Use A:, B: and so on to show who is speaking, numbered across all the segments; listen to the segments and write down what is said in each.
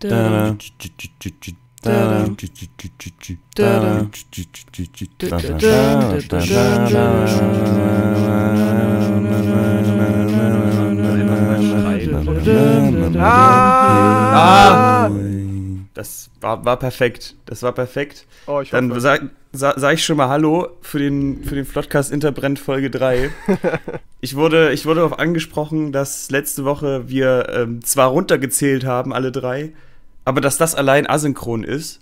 A: Das
B: war, war perfekt. Das war perfekt. Oh, Dann sage sag, sag ich schon mal Hallo für den, für den Flotcast Interbrennt Folge 3. ich, wurde, ich wurde darauf angesprochen, dass letzte Woche wir ähm, zwar runtergezählt haben, alle drei, aber dass das allein asynchron ist,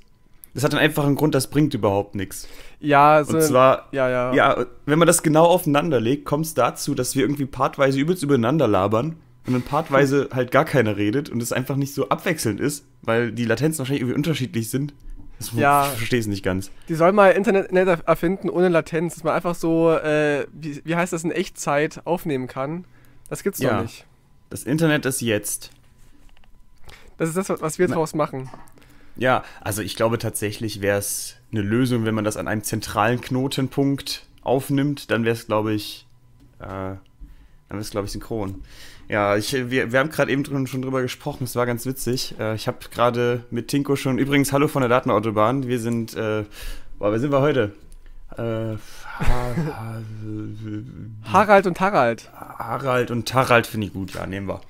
B: das hat dann einfach einen Grund, das bringt überhaupt nichts. Ja, so, und also, zwar, ja, ja. ja, wenn man das genau aufeinander legt, kommt es dazu, dass wir irgendwie partweise übelst übereinander labern und dann partweise hm. halt gar keiner redet und es einfach nicht so abwechselnd ist, weil die Latenzen wahrscheinlich irgendwie unterschiedlich sind. Das ja, ich verstehe es nicht ganz.
A: Die sollen mal Internet, erfinden ohne Latenz, dass man einfach so, äh, wie, wie heißt das, in Echtzeit aufnehmen kann. Das gibt's ja. doch nicht.
B: Das Internet ist jetzt.
A: Das ist das, was wir daraus machen.
B: Ja, also ich glaube tatsächlich wäre es eine Lösung, wenn man das an einem zentralen Knotenpunkt aufnimmt, dann wäre es, glaube ich, äh, dann wäre es, glaube ich, synchron. Ja, ich, wir, wir haben gerade eben drin, schon drüber gesprochen, es war ganz witzig. Äh, ich habe gerade mit Tinko schon, übrigens, hallo von der Datenautobahn, wir sind, äh, boah, wer sind wir heute? Äh, Harald und Harald. Harald und Harald finde ich gut, ja, nehmen wir.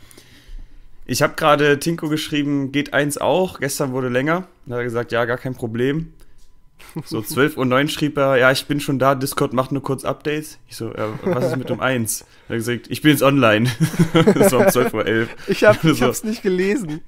B: Ich habe gerade Tinko geschrieben, geht eins auch. Gestern wurde länger. Da hat er gesagt, ja, gar kein Problem. So 12 und 9 schrieb er, ja, ich bin schon da, Discord macht nur kurz Updates. Ich so, ja, was ist mit um 1? Er hat gesagt, ich bin jetzt online. das war um 12.11 Uhr. 11. Ich, hab, ich so. hab's
A: nicht gelesen.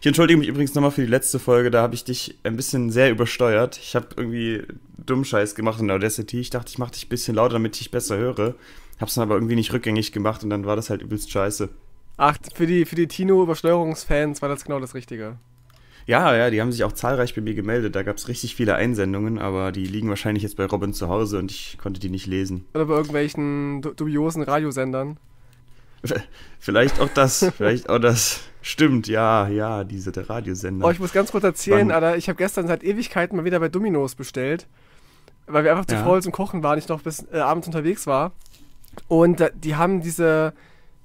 B: Ich entschuldige mich übrigens nochmal für die letzte Folge, da habe ich dich ein bisschen sehr übersteuert. Ich habe irgendwie Dummscheiß gemacht in Audacity. Ich dachte, ich mache dich ein bisschen lauter, damit ich dich besser höre. Hab's dann aber irgendwie nicht rückgängig gemacht und dann war das halt übelst scheiße.
A: Ach, für die, für die Tino-Übersteuerungsfans war das genau das Richtige.
B: Ja, ja, die haben sich auch zahlreich bei mir gemeldet. Da gab es richtig viele Einsendungen, aber die liegen wahrscheinlich jetzt bei Robin zu Hause und ich konnte die nicht lesen.
A: Oder bei irgendwelchen dubiosen Radiosendern.
B: Vielleicht auch das, vielleicht auch das. Stimmt, ja, ja, diese der Radiosender. Oh, ich muss ganz kurz erzählen, Wann?
A: Alter, ich habe gestern seit Ewigkeiten mal wieder bei Dominos bestellt, weil wir einfach zu ja. faul zum Kochen waren, ich noch bis äh, abends unterwegs war. Und äh, die haben diese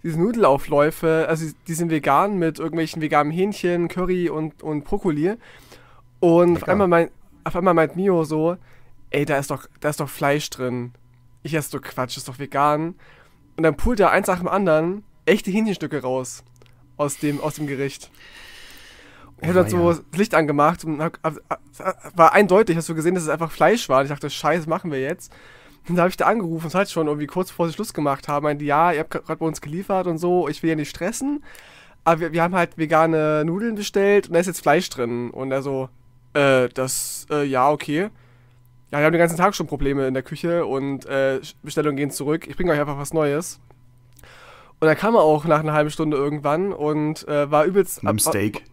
A: diese Nudelaufläufe, also die sind vegan mit irgendwelchen veganen Hähnchen, Curry und, und Brokkoli. Und auf einmal, mein, auf einmal meint Mio so, ey, da ist doch, da ist doch Fleisch drin. Ich esse so Quatsch, ist doch vegan. Und dann pullt er eins nach dem anderen echte Hähnchenstücke raus aus dem, aus dem Gericht. Ich oh, habe dann so das Licht angemacht und hab, war eindeutig, hast du gesehen, dass es einfach Fleisch war. Und ich dachte, scheiße, machen wir jetzt. Und da habe ich da angerufen, es hat schon irgendwie kurz vor Schluss gemacht haben. Meinte, ja, ihr habt gerade bei uns geliefert und so, ich will ja nicht stressen. Aber wir, wir haben halt vegane Nudeln bestellt und da ist jetzt Fleisch drin. Und er so, äh, das, äh, ja, okay. Ja, wir haben den ganzen Tag schon Probleme in der Küche und äh, Bestellungen gehen zurück. Ich bringe euch einfach was Neues. Und dann kam er auch nach einer halben Stunde irgendwann und äh, war übelst. Mit ab, Steak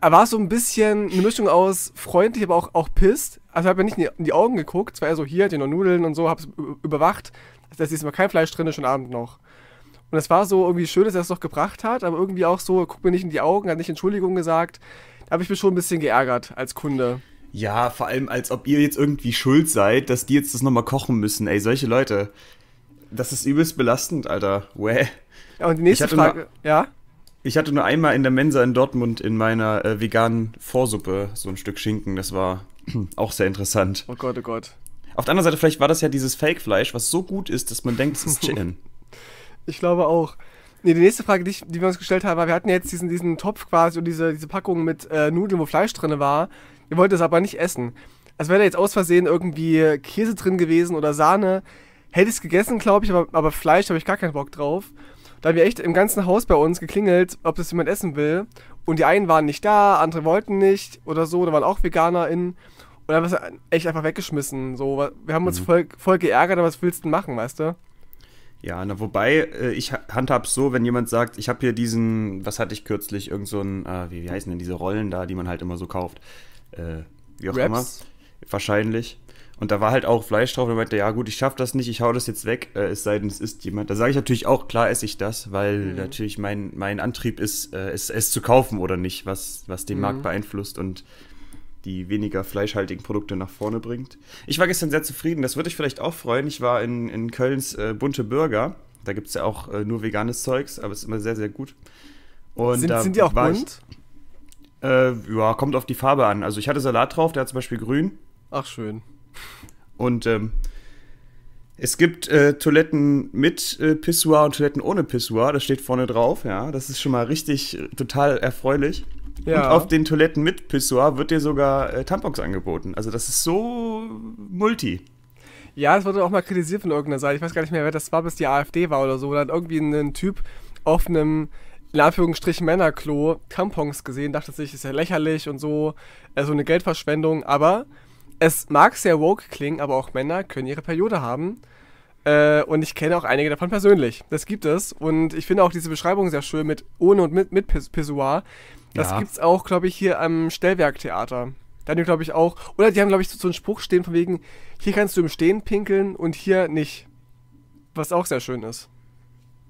A: er war so ein bisschen eine Mischung aus freundlich, aber auch, auch pisst. Also ich habe mir nicht in die, Augen geguckt. Es war ja so, hier, hat noch Nudeln und so, hab's überwacht. Da ist diesmal kein Fleisch drin, ist schon Abend noch. Und es war so irgendwie schön, dass er es noch gebracht hat, aber irgendwie auch so, guck mir nicht in die Augen, hat nicht Entschuldigung gesagt. Da habe ich mich schon ein bisschen geärgert als Kunde.
B: Ja, vor allem, als ob ihr jetzt irgendwie schuld seid, dass die jetzt das nochmal kochen müssen. Ey, solche Leute. Das ist übelst belastend, Alter. Wäh.
A: Ja, und die nächste Frage, ja?
B: Ich hatte nur einmal in der Mensa in Dortmund in meiner äh, veganen Vorsuppe so ein Stück Schinken. Das war auch sehr interessant. Oh Gott, oh Gott. Auf der anderen Seite, vielleicht war das ja dieses Fake-Fleisch, was so gut ist, dass man denkt, es ist Chicken.
A: ich glaube auch. Nee, die nächste Frage, die, wir uns gestellt haben, war, wir hatten jetzt diesen, diesen Topf quasi und diese, diese Packung mit äh, Nudeln, wo Fleisch drin war. Ihr wollt es aber nicht essen. Also wäre da jetzt aus Versehen irgendwie Käse drin gewesen oder Sahne. Hätte ich es gegessen, glaube ich, aber, aber Fleisch habe ich gar keinen Bock drauf. Da haben wir echt im ganzen Haus bei uns geklingelt, ob das jemand essen will. Und die einen waren nicht da, andere wollten nicht oder so, da waren auch VeganerInnen. Und dann haben wir es echt einfach weggeschmissen. So, wir haben uns mhm. voll, voll geärgert, aber was willst du denn machen, weißt du?
B: Ja, na, wobei, äh, ich handhab's so, wenn jemand sagt, ich habe hier diesen, was hatte ich kürzlich, irgend so ein, äh, wie, wie heißen denn diese Rollen da, die man halt immer so kauft? Äh, wie auch Raps? immer. Wahrscheinlich. Und da war halt auch Fleisch drauf und er meinte, ja gut, ich schaff das nicht, ich hau das jetzt weg, äh, es sei denn, es ist jemand. Da sage ich natürlich auch, klar esse ich das, weil mhm. natürlich mein, mein Antrieb ist, äh, es, es zu kaufen oder nicht, was, was den mhm. Markt beeinflusst und die weniger fleischhaltigen Produkte nach vorne bringt. Ich war gestern sehr zufrieden, das würde ich vielleicht auch freuen. Ich war in, in Kölns äh, Bunte Burger. Da gibt es ja auch äh, nur veganes Zeugs, aber es ist immer sehr, sehr gut. Und sind, sind die auch bunt? Ich, äh, ja, kommt auf die Farbe an. Also ich hatte Salat drauf, der hat zum Beispiel grün. Ach schön. Und ähm, es gibt äh, Toiletten mit äh, Pissoir und Toiletten ohne Pissoir. Das steht vorne drauf, ja. Das ist schon mal richtig äh, total erfreulich. Ja. Und auf den Toiletten mit Pissoir wird dir sogar äh, Tampons angeboten. Also das ist so multi.
A: Ja, es wurde auch mal kritisiert von irgendeiner Seite. Ich weiß gar nicht mehr, wer das war, bis die AfD war oder so. Oder hat irgendwie ein Typ auf einem in Anführungsstrichen Männerklo Tampons gesehen, dachte sich, ist ja lächerlich und so, äh, so also eine Geldverschwendung, aber es mag sehr woke klingen, aber auch Männer können ihre Periode haben. Äh, und ich kenne auch einige davon persönlich. Das gibt es. Und ich finde auch diese Beschreibung sehr schön mit ohne und mit, mit Pissoir. Das ja. es auch, glaube ich, hier am Stellwerktheater. Dann glaube ich, auch. Oder die haben, glaube ich, so, so einen Spruch stehen von wegen, hier kannst du im Stehen pinkeln und hier nicht. Was auch sehr schön ist.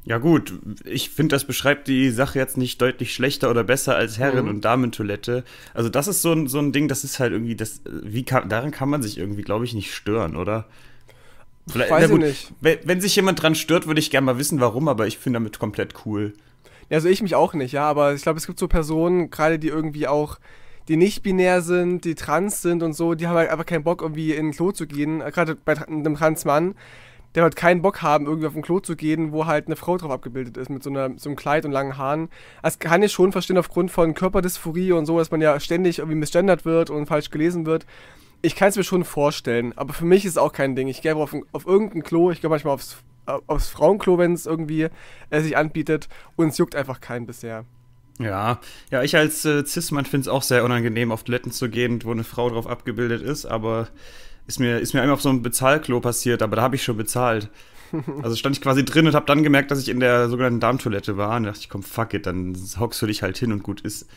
A: Ja
B: gut, ich finde, das beschreibt die Sache jetzt nicht deutlich schlechter oder besser als Herren- mhm. und Damentoilette. Also das ist so ein, so ein Ding, das ist halt irgendwie, das, wie kann, daran kann man sich irgendwie, glaube ich, nicht stören,
A: oder? Vielleicht, Weiß ich nicht. Wenn, wenn, sich jemand dran stört, würde ich gerne mal wissen, warum, aber ich finde damit komplett cool. Also ich mich auch nicht, ja, aber ich glaube, es gibt so Personen, gerade die irgendwie auch, die nicht binär sind, die trans sind und so, die haben halt einfach keinen Bock, irgendwie in den Klo zu gehen, äh, gerade bei einem Transmann der wird keinen Bock haben, irgendwie auf ein Klo zu gehen, wo halt eine Frau drauf abgebildet ist mit so, einer, so einem Kleid und langen Haaren. Das kann ich schon verstehen aufgrund von Körperdysphorie und so, dass man ja ständig irgendwie misgendert wird und falsch gelesen wird. Ich kann es mir schon vorstellen, aber für mich ist es auch kein Ding. Ich gehe auf, auf irgendein Klo, ich gehe manchmal aufs, aufs Frauenklo, wenn es irgendwie äh, sich anbietet und es juckt einfach keinen bisher.
B: Ja, ja, ich als äh, Cis-Mann finde es auch sehr unangenehm, auf Toiletten zu gehen, wo eine Frau drauf abgebildet ist, aber ist mir, ist mir einmal auf so einem Bezahlklo passiert, aber da habe ich schon bezahlt. Also stand ich quasi drin und habe dann gemerkt, dass ich in der sogenannten Darmtoilette war. Und dachte ich, komm, fuck it, dann hockst du dich halt hin und gut ist.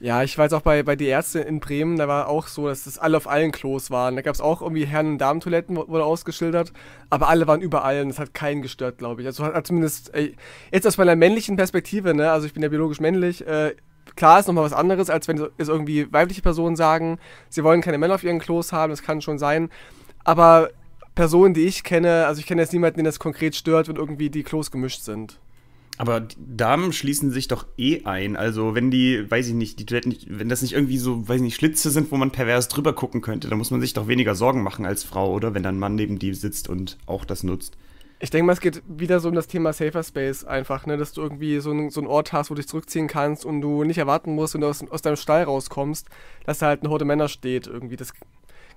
A: Ja, ich war jetzt auch bei, bei die Ärzte in Bremen, da war auch so, dass das alle auf allen Klos waren. Da gab es auch irgendwie Herren- und Darmtoiletten, wurde ausgeschildert, aber alle waren überall und das hat keinen gestört, glaube ich. Also hat, zumindest, jetzt aus meiner männlichen Perspektive, ne, also ich bin ja biologisch männlich, äh, klar ist nochmal was anderes, als wenn es irgendwie weibliche Personen sagen, sie wollen keine Männer auf ihren Klos haben, das kann schon sein. Aber Personen, die ich kenne, also ich kenne jetzt niemanden, den das konkret stört, wenn irgendwie die Klos gemischt sind.
B: Aber Damen schließen sich doch eh ein. Also wenn die, weiß ich nicht, die Toiletten, wenn das nicht irgendwie so, weiß ich nicht, Schlitze sind, wo man pervers drüber gucken könnte, dann muss man sich doch weniger Sorgen machen als Frau, oder? Wenn da ein Mann neben die sitzt und auch das nutzt.
A: Ich denke mal, es geht wieder so um das Thema Safer Space einfach, ne? dass du irgendwie so, ein, so einen Ort hast, wo du dich zurückziehen kannst und du nicht erwarten musst, wenn du aus, aus deinem Stall rauskommst, dass da halt eine Horde Männer steht irgendwie. Das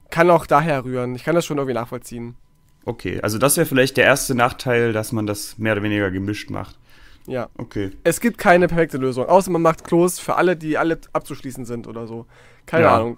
A: kann auch daher rühren. Ich kann das schon irgendwie nachvollziehen.
B: Okay, also das wäre vielleicht der erste Nachteil, dass man das mehr oder weniger gemischt macht.
A: Ja. Okay. Es gibt keine perfekte Lösung, außer man macht Klos für alle, die alle abzuschließen sind oder so. Keine ja. Ahnung.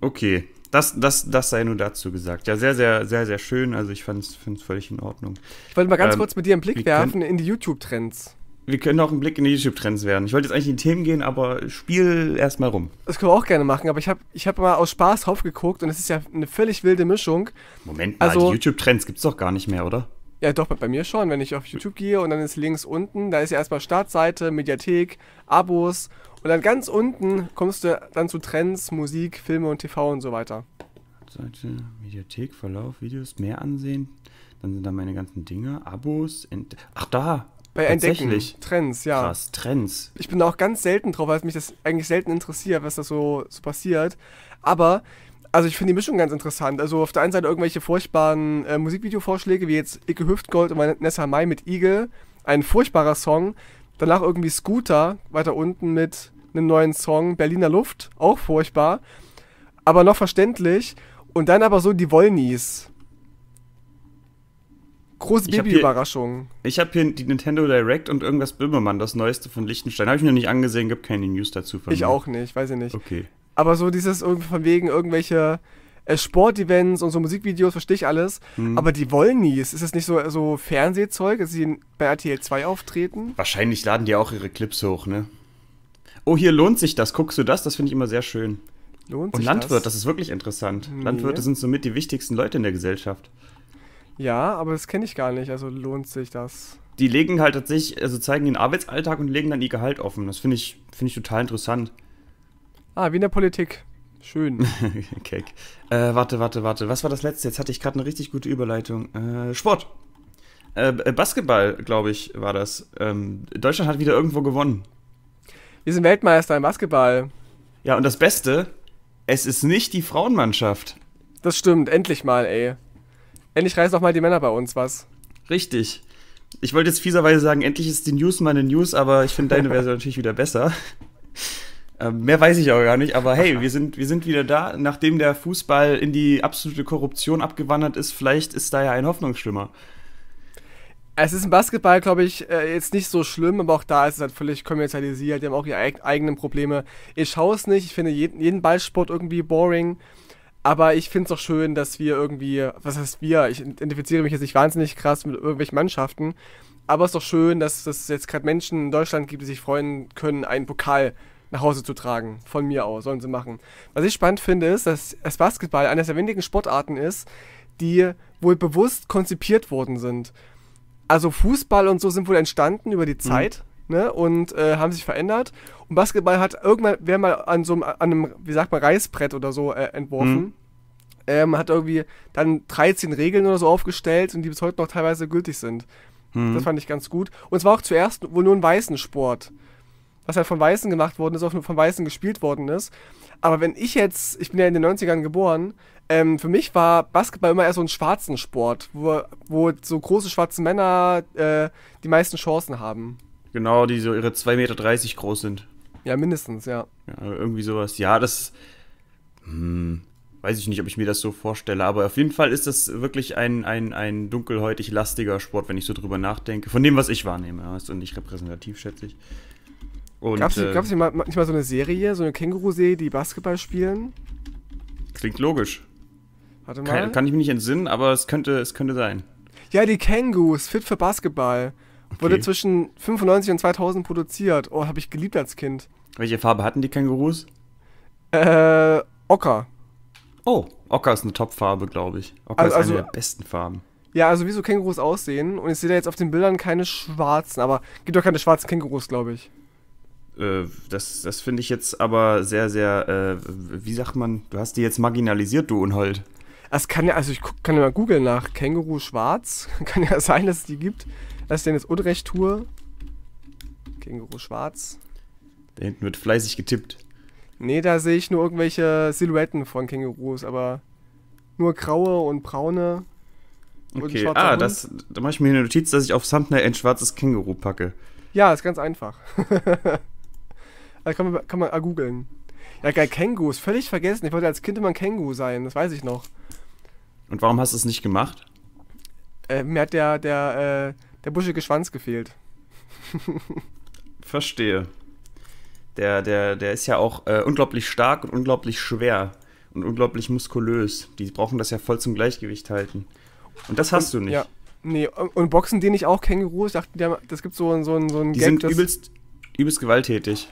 B: Okay, das, das, das sei nur dazu gesagt. Ja, sehr, sehr, sehr, sehr schön. Also ich fand es völlig in Ordnung. Ich wollte mal ganz ähm, kurz mit dir einen Blick werfen können, in die YouTube-Trends. Wir können auch einen Blick in die YouTube-Trends werfen. Ich wollte jetzt eigentlich in die Themen gehen, aber spiel erstmal rum.
A: Das können wir auch gerne machen, aber ich habe ich hab mal aus Spaß drauf geguckt und es ist ja eine völlig wilde Mischung.
B: Moment mal, also, die YouTube-Trends gibt es doch gar nicht mehr, oder?
A: Ja, doch, bei mir schon. Wenn ich auf YouTube gehe und dann ist links unten, da ist ja erstmal Startseite, Mediathek, Abos und dann ganz unten kommst du dann zu Trends, Musik, Filme und TV und so weiter.
B: Seite, Mediathek, Verlauf, Videos, mehr ansehen. Dann sind da meine ganzen Dinge, Abos, Ent Ach
A: da! Bei Entdecken, Trends, ja. Krass, Trends. Ich bin da auch ganz selten drauf, weil mich das eigentlich selten interessiert, was da so, so passiert. Aber also ich finde die Mischung ganz interessant. Also auf der einen Seite irgendwelche furchtbaren äh, Musikvideovorschläge, wie jetzt Icke Hüftgold und Vanessa Mai mit Igel, ein furchtbarer Song. Danach irgendwie Scooter, weiter unten mit einem neuen Song, Berliner Luft, auch furchtbar. Aber noch verständlich. Und dann aber so die Wollnies. Große Baby-Überraschung.
B: Ich habe hier die Nintendo Direct und irgendwas Böhmermann, das neueste von Lichtenstein. Habe ich mir noch nicht angesehen, gibt keine News dazu von Ich mir. auch
A: nicht, weiß ich nicht. Okay. Aber so dieses irgendwie von wegen irgendwelche äh, Sportevents und so Musikvideos, verstehe ich alles. Hm. Aber die wollen nie. Ist das nicht so, so Fernsehzeug, dass sie bei RTL 2 auftreten?
B: Wahrscheinlich laden die auch ihre Clips hoch, ne? Oh, hier lohnt sich das. Guckst du das? Das finde ich immer sehr schön. Lohnt sich und Landwirt, das? das? ist wirklich interessant. Nee. Landwirte sind somit die wichtigsten Leute in der Gesellschaft.
A: Ja, aber das kenne ich gar nicht. Also lohnt sich das.
B: Die legen halt tatsächlich, also zeigen ihren Arbeitsalltag und legen dann ihr Gehalt offen. Das finde ich, find ich total interessant. Ah, wie in der Politik. Schön. Keck. Äh, warte, warte, warte. Was war das letzte? Jetzt hatte ich gerade eine richtig gute Überleitung. Äh, Sport. Äh, äh Basketball, glaube ich, war das. Ähm, Deutschland hat wieder irgendwo gewonnen. Wir sind Weltmeister im Basketball. Ja, und das Beste, es ist nicht die Frauenmannschaft. Das stimmt, endlich mal, ey. Endlich reißen auch mal die Männer bei uns was. Richtig. Ich wollte jetzt fieserweise sagen, endlich ist die News meine News, aber ich finde deine Version natürlich wieder besser. Ähm, mehr weiß ich auch gar nicht, aber hey, wir sind, wir sind wieder da. Nachdem der Fußball in die absolute Korruption
A: abgewandert ist, vielleicht ist da ja ein Hoffnungsschlimmer. Es ist im Basketball, glaube ich, äh, jetzt nicht so schlimm, aber auch da ist es halt völlig kommerzialisiert. Die haben auch ihre eigenen Probleme. Ich schaue es nicht, ich finde jeden, Ballsport irgendwie boring. Aber ich finde es auch schön, dass wir irgendwie, was heißt wir? Ich identifiziere mich jetzt nicht wahnsinnig krass mit irgendwelchen Mannschaften. Aber es ist doch schön, dass es jetzt gerade Menschen in Deutschland gibt, die sich freuen können, einen Pokal zu nach Hause zu tragen. Von mir aus, sollen sie machen. Was ich spannend finde, ist, dass das Basketball eines der wenigen Sportarten ist, die wohl bewusst konzipiert worden sind. Also Fußball und so sind wohl entstanden über die mhm. Zeit mhm. ne, und äh, haben sich verändert. Und Basketball hat irgendwann, wer mal an so einem, an einem, wie sagt man, Reißbrett oder so äh, entworfen. Mhm. Ähm, hat irgendwie dann 13 Regeln oder so aufgestellt und die bis heute noch teilweise gültig sind. Mhm. Das fand ich ganz gut. Und es war auch zuerst wohl nur ein weißen Sport was halt von Weißen gemacht worden ist, auch nur von Weißen gespielt worden ist. Aber wenn ich jetzt, ich bin ja in den 90ern geboren, ähm, für mich war Basketball immer eher so ein schwarzen Sport, wo, wo so große schwarze Männer äh, die meisten Chancen haben.
B: Genau, die so ihre 2,30 Meter groß sind.
A: Ja, mindestens, ja.
B: ja irgendwie sowas. Ja, das. Hm, weiß ich nicht, ob ich mir das so vorstelle, aber auf jeden Fall ist das wirklich ein, ein, ein dunkelhäutig lastiger Sport, wenn ich so drüber nachdenke. Von dem, was ich wahrnehme. Ja, ist nicht repräsentativ, schätze ich. Gab es äh, nicht,
A: nicht mal so eine Serie, so eine Känguru-Serie, die Basketball spielen?
B: Klingt logisch. Warte mal. Kann, kann, ich mich nicht entsinnen, aber es könnte, es könnte sein.
A: Ja, die Kängurus, fit für Basketball. Okay. Wurde zwischen 95 und 2000 produziert. Oh, habe ich geliebt als Kind. Welche Farbe hatten die Kängurus? Äh, Ocker.
B: Oh, Ocker ist eine Topfarbe, farbe glaube ich. Ocker also, ist eine also, der besten Farben.
A: Ja, also wie so Kängurus aussehen. Und ich sehe da jetzt auf den Bildern keine schwarzen, aber gibt doch keine schwarzen Kängurus, glaube ich.
B: Äh, das, das finde ich jetzt aber sehr, sehr, äh, wie sagt man, du hast die jetzt marginalisiert, du Unhold. Es kann ja, also
A: ich kann ja mal googeln nach Känguru Schwarz. kann ja sein, dass es die gibt. Dass ich denen jetzt Unrecht tue. Känguru Schwarz.
B: Da hinten wird fleißig getippt.
A: Nee, da sehe ich nur irgendwelche Silhouetten von Kängurus, aber nur graue und braune. Und okay, ah, Hund. das,
B: da mache ich mir eine Notiz, dass ich auf Thumbnail ein schwarzes Känguru packe.
A: Ja, ist ganz einfach. Das ah, kann man, kann man ah, googeln. Ja, geil, Kängurus. Völlig vergessen. Ich wollte als Kind immer ein Känguru sein. Das weiß ich noch.
B: Und warum hast du es nicht gemacht?
A: Äh, mir hat der, der, äh, der buschige Schwanz gefehlt.
B: Verstehe. Der, der, der ist ja auch äh, unglaublich stark und unglaublich schwer und unglaublich muskulös. Die brauchen das ja voll zum Gleichgewicht halten. Und das hast und, du nicht. Ja.
A: Nee, und boxen die nicht auch Kängurus? Ich dachte, das gibt so, so, so ein Game. Die Gag, sind übelst,
B: übelst gewalttätig.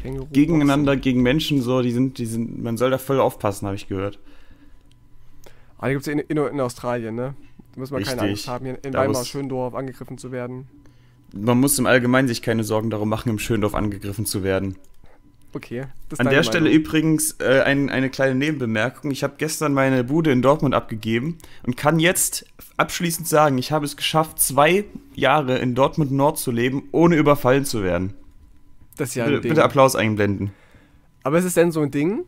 B: Känguru gegeneinander, so. gegen Menschen, so, die sind, die sind, man soll da voll aufpassen, habe ich gehört.
A: Ah, die gibt es in, in, in, Australien, ne? Da muss man Richtig. keine Angst haben, hier in Weimar, Schöndorf angegriffen zu werden.
B: Man muss im Allgemeinen sich keine Sorgen darum machen, im Schöndorf angegriffen zu werden.
A: Okay. An der Meinung. Stelle
B: übrigens äh, ein, eine kleine Nebenbemerkung. Ich habe gestern meine Bude in Dortmund abgegeben und kann jetzt abschließend sagen, ich habe es geschafft, zwei Jahre in Dortmund Nord zu leben, ohne überfallen zu werden
A: das ja ein bitte, Ding. Bitte
B: Applaus einblenden. Aber ist es denn so ein Ding?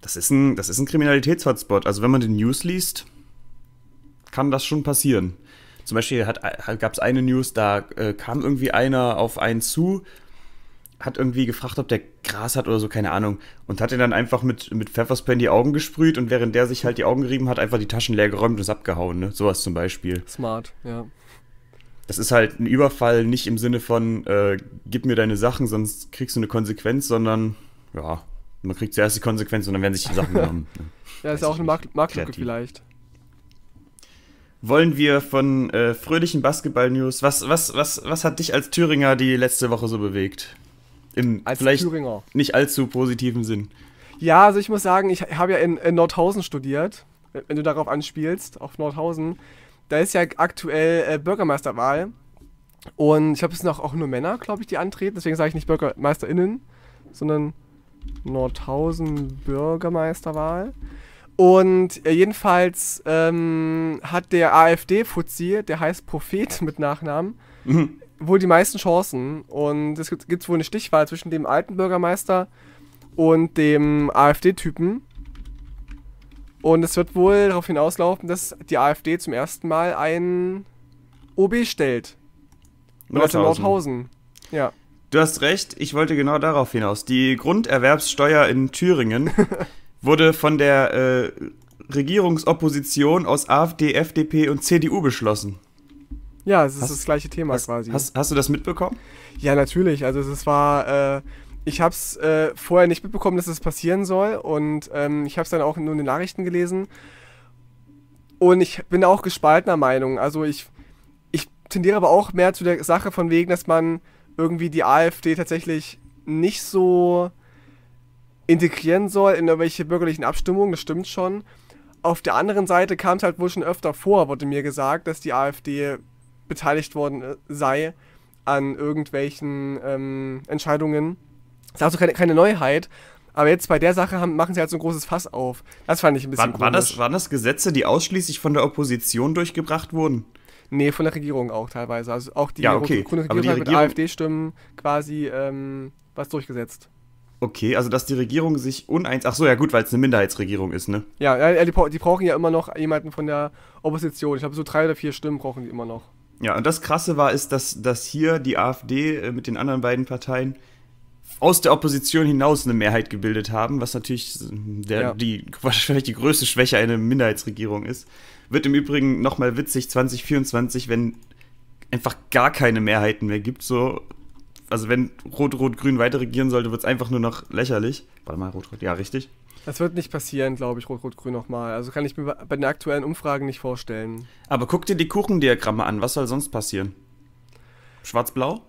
B: Das ist ein, das ist ein Kriminalitätshotspot. Also wenn man den News liest, kann das schon passieren. Zum Beispiel äh, gab es eine News, da äh, kam irgendwie einer auf einen zu, hat irgendwie gefragt, ob der Gras hat oder so, keine Ahnung. Und hat ihn dann einfach mit, mit Pfefferspray in die Augen gesprüht und während der sich halt die Augen gerieben hat, einfach die Taschen leer geräumt und ist abgehauen. Ne? Sowas zum Beispiel.
A: Smart, ja
B: das ist halt ein Überfall nicht im Sinne von, äh, gib mir deine Sachen, sonst kriegst du eine Konsequenz, sondern ja, man kriegt zuerst die Konsequenz und dann werden sich die Sachen genommen.
A: Ne? ja, Weiß ist auch eine Mark Marktlücke vielleicht.
B: Wollen wir von äh, fröhlichen Basketball-News, was, was, was, was hat dich als Thüringer die letzte Woche so bewegt? Im als vielleicht Thüringer. nicht allzu positiven Sinn.
A: Ja, also ich muss sagen, ich habe ja in, in Nordhausen studiert, wenn du darauf anspielst, auf Nordhausen da ist ja aktuell äh, Bürgermeisterwahl. Und ich habe es sind auch, auch nur Männer, glaube ich, die antreten. Deswegen sage ich nicht BürgermeisterInnen, sondern Nordhausen Bürgermeisterwahl. Und äh, jedenfalls ähm, hat der AfD-Fuzzi, der heißt Prophet mit Nachnamen, mhm. wohl die meisten Chancen. Und es gibt, gibt wohl eine Stichwahl zwischen dem alten Bürgermeister und dem AfD-Typen. Und es wird wohl darauf hinauslaufen, dass die AfD zum ersten Mal einen OB stellt. Nordhausen. Leute Nordhausen.
B: Ja. Du hast recht, ich wollte genau darauf hinaus. Die Grunderwerbssteuer in Thüringen wurde von der äh, Regierungsopposition aus AfD, FDP und CDU beschlossen.
A: Ja, es ist hast, das gleiche Thema hast, quasi. Hast, hast, du das mitbekommen? Ja, natürlich. Also es war äh, ich habe es äh, vorher nicht mitbekommen, dass es das passieren soll. Und ähm, ich habe es dann auch nur in den Nachrichten gelesen. Und ich bin auch gespaltener Meinung. Also ich, ich tendiere aber auch mehr zu der Sache von wegen, dass man irgendwie die AfD tatsächlich nicht so integrieren soll in irgendwelche bürgerlichen Abstimmungen. Das stimmt schon. Auf der anderen Seite kam es halt wohl schon öfter vor, wurde mir gesagt, dass die AfD beteiligt worden äh, sei an irgendwelchen ähm, Entscheidungen ist also keine, keine Neuheit. Aber jetzt bei der Sache haben, machen sie halt so ein großes Fass auf. Das fand ich ein bisschen war, war das,
B: Waren das Gesetze, die ausschließlich von der Opposition durchgebracht
A: wurden? Nee, von der Regierung auch teilweise. Also auch die ja, okay. grüne Regierung, Regierung mit AfD-Stimmen quasi ähm, was durchgesetzt.
B: Okay, also dass die Regierung sich uneins. Ach so, ja gut, weil es eine Minderheitsregierung ist, ne?
A: Ja, die, die brauchen ja immer noch jemanden von der Opposition. Ich glaube, so drei oder vier Stimmen brauchen die immer noch.
B: Ja, und das Krasse war, ist, dass, dass hier die AfD äh, mit den anderen beiden Parteien aus der Opposition hinaus eine Mehrheit gebildet haben, was natürlich der, ja. die, wahrscheinlich die größte Schwäche einer Minderheitsregierung ist. Wird im Übrigen nochmal witzig 2024, wenn einfach gar keine Mehrheiten mehr gibt. So, also wenn Rot-Rot-Grün weiter regieren sollte, wird es einfach nur noch lächerlich. Warte mal, Rot-Rot, ja, richtig.
A: Das wird nicht passieren, glaube ich, Rot-Rot-Grün nochmal. Also kann ich mir bei den aktuellen Umfragen nicht vorstellen.
B: Aber guck dir die Kuchendiagramme an, was soll sonst passieren? Schwarz-Blau?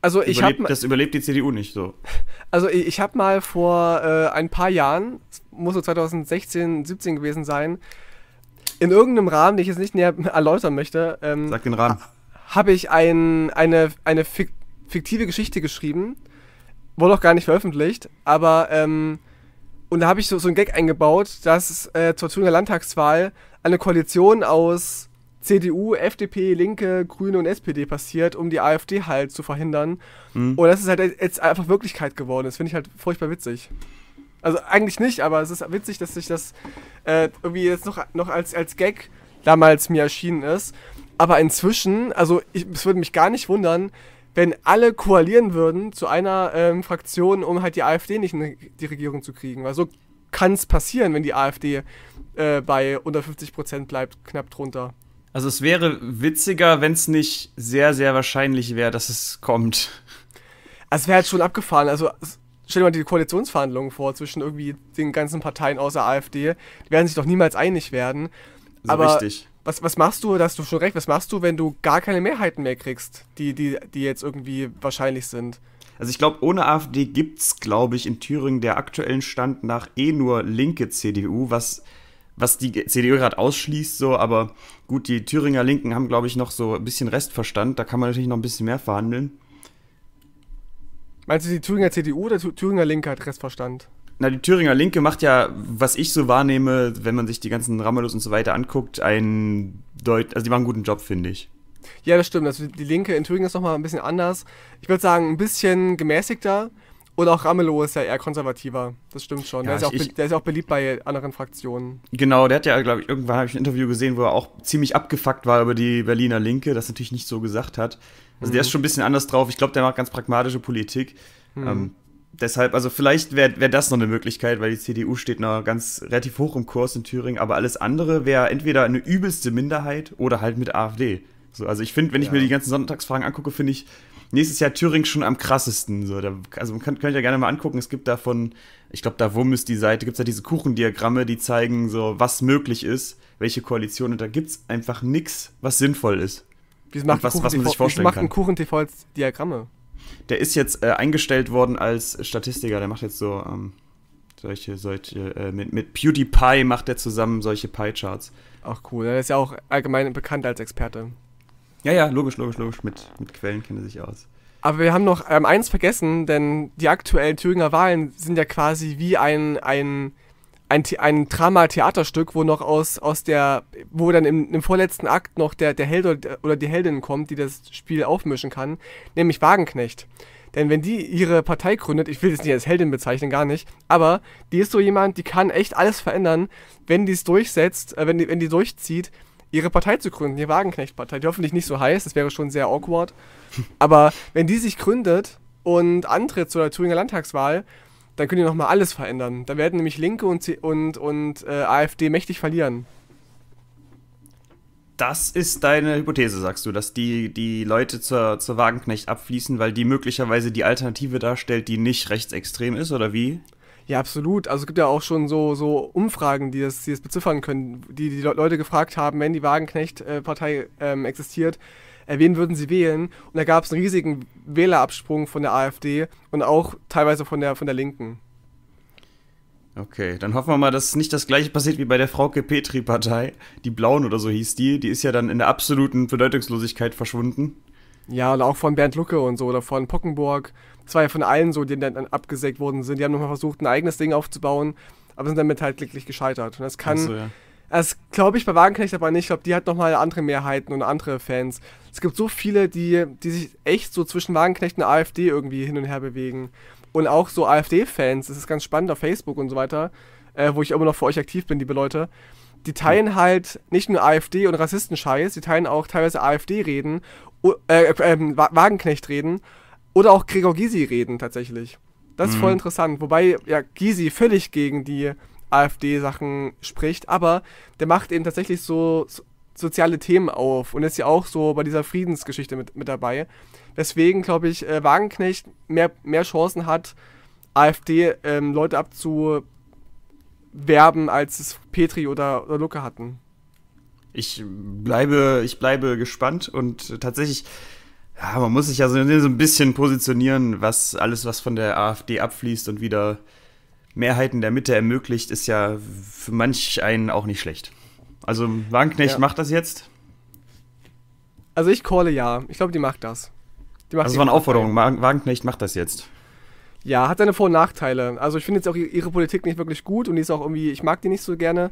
B: Also ich überlebt, hab, das überlebt die CDU nicht so.
A: Also ich, ich habe mal vor äh, ein paar Jahren, muss so 2016, 17 gewesen sein, in irgendeinem Rahmen, den ich jetzt nicht näher erläutern möchte, ähm, Sag den Rahmen. habe ich ein, eine, eine fiktive Geschichte geschrieben, wurde auch gar nicht veröffentlicht, aber ähm, und da habe ich so, so einen Gag eingebaut, dass äh, zur Thüringer Landtagswahl eine Koalition aus CDU, FDP, Linke, Grüne und SPD passiert, um die AfD halt zu verhindern. Mhm. Und das ist halt jetzt einfach Wirklichkeit geworden. Das finde ich halt furchtbar witzig. Also eigentlich nicht, aber es ist witzig, dass sich das äh, irgendwie jetzt noch, noch als, als Gag damals mir erschienen ist. Aber inzwischen, also ich, es würde mich gar nicht wundern, wenn alle koalieren würden zu einer ähm, Fraktion, um halt die AfD nicht in die Regierung zu kriegen. Weil so kann es passieren, wenn die AfD äh, bei unter 50 Prozent bleibt, knapp drunter.
B: Also es wäre witziger, wenn es nicht sehr, sehr wahrscheinlich wäre, dass es kommt.
A: es wäre halt schon abgefahren. Also stell dir mal die Koalitionsverhandlungen vor zwischen irgendwie den ganzen Parteien außer AfD. Die werden sich doch niemals einig werden. So Aber richtig. Was, was machst du, da hast du schon recht, was machst du, wenn du gar keine Mehrheiten mehr kriegst, die, die, die jetzt irgendwie wahrscheinlich sind? Also ich glaube, ohne AfD
B: gibt es, glaube ich, in Thüringen der aktuellen Stand nach eh nur linke CDU, was was die CDU gerade ausschließt, so, aber gut, die Thüringer Linken haben, glaube ich, noch so ein bisschen Restverstand, da kann man natürlich noch ein bisschen mehr verhandeln.
A: Meinst du die Thüringer CDU oder Thüringer Linke hat Restverstand?
B: Na, die Thüringer Linke macht ja, was ich so wahrnehme, wenn man sich die ganzen Ramelos und so weiter anguckt, einen Deut also die machen einen guten Job, finde ich.
A: Ja, das stimmt. Also die Linke in Thüringen ist nochmal ein bisschen anders. Ich würde sagen, ein bisschen gemäßigter. Und auch Ramelow ist ja eher konservativer, das stimmt schon. Ja, der, ist ich, auch, der, ist auch, beliebt bei anderen Fraktionen.
B: Genau, der hat ja, glaube ich, irgendwann habe ich ein Interview gesehen, wo er auch ziemlich abgefuckt war über die Berliner Linke, das natürlich nicht so gesagt hat. Also mhm. der ist schon ein bisschen anders drauf. Ich glaube, der macht ganz pragmatische Politik. Mhm. Ähm, deshalb, also vielleicht wäre wär das noch eine Möglichkeit, weil die CDU steht noch ganz relativ hoch im Kurs in Thüringen, aber alles andere wäre entweder eine übelste Minderheit oder halt mit AfD. So, also ich finde, wenn ja. ich mir die ganzen Sonntagsfragen angucke, finde ich, nächstes Jahr Thüringen schon am krassesten. So, da, also man kann, könnt ja gerne mal angucken. Es gibt davon, ich glaube, da Wum ist die Seite, gibt es ja diese Kuchendiagramme, die zeigen so, was möglich ist, welche Koalition. Und da gibt es einfach nichts, was sinnvoll ist. Wie macht was, was man sich vorstellen macht ein
A: Kuchen-TV als Diagramme?
B: Der ist jetzt äh, eingestellt worden als Statistiker. Der macht jetzt so ähm, solche, solche äh, mit, mit PewDiePie macht er zusammen
A: solche Pie-Charts. Ach cool, er ist ja auch allgemein bekannt als Experte.
B: Ja, ja, logisch, logisch, logisch. Mit, mit Quellen kenne sich aus.
A: Aber wir haben noch ähm, eins vergessen, denn die aktuellen Thüringer Wahlen sind ja quasi wie ein, ein, ein, ein Drama-Theaterstück, wo noch aus, aus der, wo dann im, im vorletzten Akt noch der, der Held oder die Heldin kommt, die das Spiel aufmischen kann, nämlich Wagenknecht. Denn wenn die ihre Partei gründet, ich will das nicht als Heldin bezeichnen, gar nicht, aber die ist so jemand, die kann echt alles verändern, wenn die es durchsetzt, äh, wenn, die, wenn die durchzieht, ihre Partei zu gründen, die Wagenknecht-Partei, die hoffentlich nicht so heißt, das wäre schon sehr awkward. Aber wenn die sich gründet und antritt zu der Thüringer Landtagswahl, dann können die nochmal alles verändern. Da werden nämlich Linke und, und, und äh, AfD mächtig verlieren.
B: Das ist deine Hypothese, sagst du, dass die, die Leute zur, zur Wagenknecht abfließen, weil die möglicherweise die Alternative darstellt, die nicht
A: rechtsextrem ist, oder wie? Ja, absolut. Also es gibt ja auch schon so, so Umfragen, die das, die das beziffern können, die die Leute gefragt haben, wenn die Wagenknecht-Partei ähm, existiert, äh, wen würden sie wählen? Und da gab es einen riesigen Wählerabsprung von der AfD und auch teilweise von der, von der Linken.
B: Okay, dann hoffen wir mal, dass nicht das gleiche passiert wie bei der Frauke Petri-Partei, die Blauen oder so hieß die, die ist ja dann in der absoluten Bedeutungslosigkeit verschwunden.
A: Ja, oder auch von Bernd Lucke und so oder von Pockenburg zwei von allen so, die dann abgesägt worden sind, die haben nochmal versucht, ein eigenes Ding aufzubauen, aber sind damit halt glücklich gescheitert. Und das kann. So, ja. Das glaube ich bei Wagenknecht aber nicht. Ich glaube, die hat nochmal andere Mehrheiten und andere Fans. Es gibt so viele, die, die sich echt so zwischen Wagenknecht und AfD irgendwie hin und her bewegen. Und auch so AfD-Fans, das ist ganz spannend auf Facebook und so weiter, äh, wo ich immer noch für euch aktiv bin, liebe Leute. Die teilen halt nicht nur AfD und Rassistenscheiß, die teilen auch teilweise AfD-Reden, äh, äh, ähm, Wagenknecht-Reden oder auch Gregor Gysi reden tatsächlich. Das ist mhm. voll interessant. Wobei ja Gysi völlig gegen die AfD-Sachen spricht, aber der macht eben tatsächlich so, so soziale Themen auf und ist ja auch so bei dieser Friedensgeschichte mit, mit dabei. Deswegen glaube ich, äh, Wagenknecht mehr, mehr Chancen hat, AfD-Leute ähm, abzuwerben, als es Petri oder, oder Lucke hatten. Ich bleibe, ich bleibe gespannt und
B: tatsächlich ja, man muss sich ja so, ein bisschen positionieren, was alles, was von der AfD abfließt und wieder Mehrheiten der Mitte ermöglicht, ist ja für manch einen auch nicht schlecht. Also Wagenknecht ja. macht das jetzt?
A: Also ich calle ja. Ich glaube, die macht das. Die macht also das war eine Aufforderung.
B: Wagenknecht macht das jetzt.
A: Ja, hat seine Vor- und Nachteile. Also ich finde jetzt auch ihre Politik nicht wirklich gut und die ist auch irgendwie, ich mag die nicht so gerne.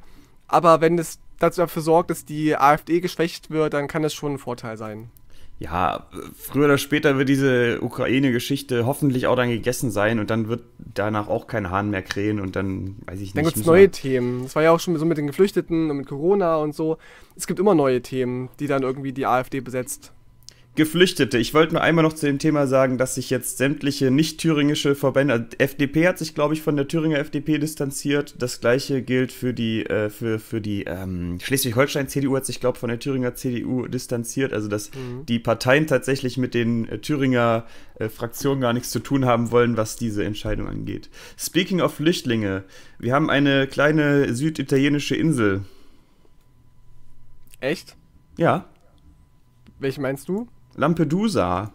A: Aber wenn es dazu dafür sorgt, dass die AfD geschwächt wird, dann kann das schon ein Vorteil sein
B: ja, früher oder später wird diese Ukraine-Geschichte hoffentlich auch dann gegessen sein und dann wird danach auch kein Hahn mehr krähen und dann weiß ich nicht. Dann gibt es neue
A: Themen. Das war ja auch schon so mit den Geflüchteten und mit Corona und so. Es gibt immer neue Themen, die dann irgendwie die AfD besetzt.
B: Geflüchtete. Ich wollte nur einmal noch zu dem Thema sagen, dass sich jetzt sämtliche nicht-thüringische Verbände, also FDP hat sich, glaube ich, von der Thüringer FDP distanziert. Das gleiche gilt für die, äh, für, für die ähm, Schleswig-Holstein-CDU hat sich, glaube ich, von der Thüringer CDU distanziert. Also, dass mhm. die Parteien tatsächlich mit den äh, Thüringer äh, Fraktionen gar nichts zu tun haben wollen, was diese Entscheidung angeht. Speaking of Flüchtlinge, wir haben eine kleine süditalienische Insel. Echt? Ja.
A: Welche meinst du?
B: Lampedusa.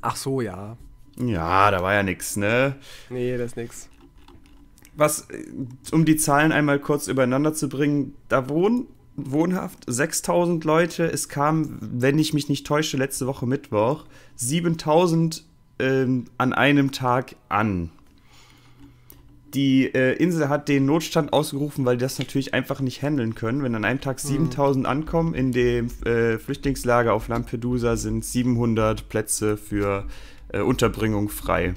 A: Ach so, ja.
B: Ja, da war ja nix, ne? Nee, das ist nix. Was, um die Zahlen einmal kurz übereinander zu bringen, da wohnen wohnhaft 6000 Leute. Es kam, wenn ich mich nicht täusche, letzte Woche Mittwoch 7000 ähm, an einem Tag an. Die äh, Insel hat den Notstand ausgerufen, weil die das natürlich einfach nicht handeln können. Wenn an einem Tag 7000 mhm. ankommen, in dem äh, Flüchtlingslager auf Lampedusa sind 700 Plätze für äh, Unterbringung frei.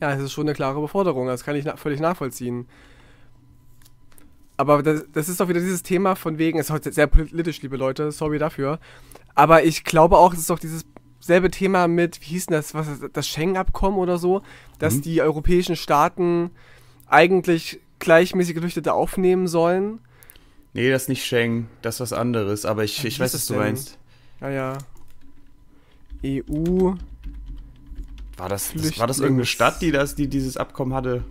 A: Ja, das ist schon eine klare Beforderung, das kann ich na völlig nachvollziehen. Aber das, das, ist doch wieder dieses Thema von wegen, es ist heute sehr politisch, liebe Leute, sorry dafür. Aber ich glaube auch, es ist doch dieses selbe Thema mit, wie hieß denn das, was, das Schengen-Abkommen oder so, dass mhm. die europäischen Staaten eigentlich gleichmäßig Geflüchtete aufnehmen sollen. Nee, das ist nicht Schengen, das ist was anderes, aber ich, ich weiß, was du denn? meinst. Ja, ja. EU.
B: War das, das, war das irgendeine Stadt, die, das, die dieses Abkommen hatte?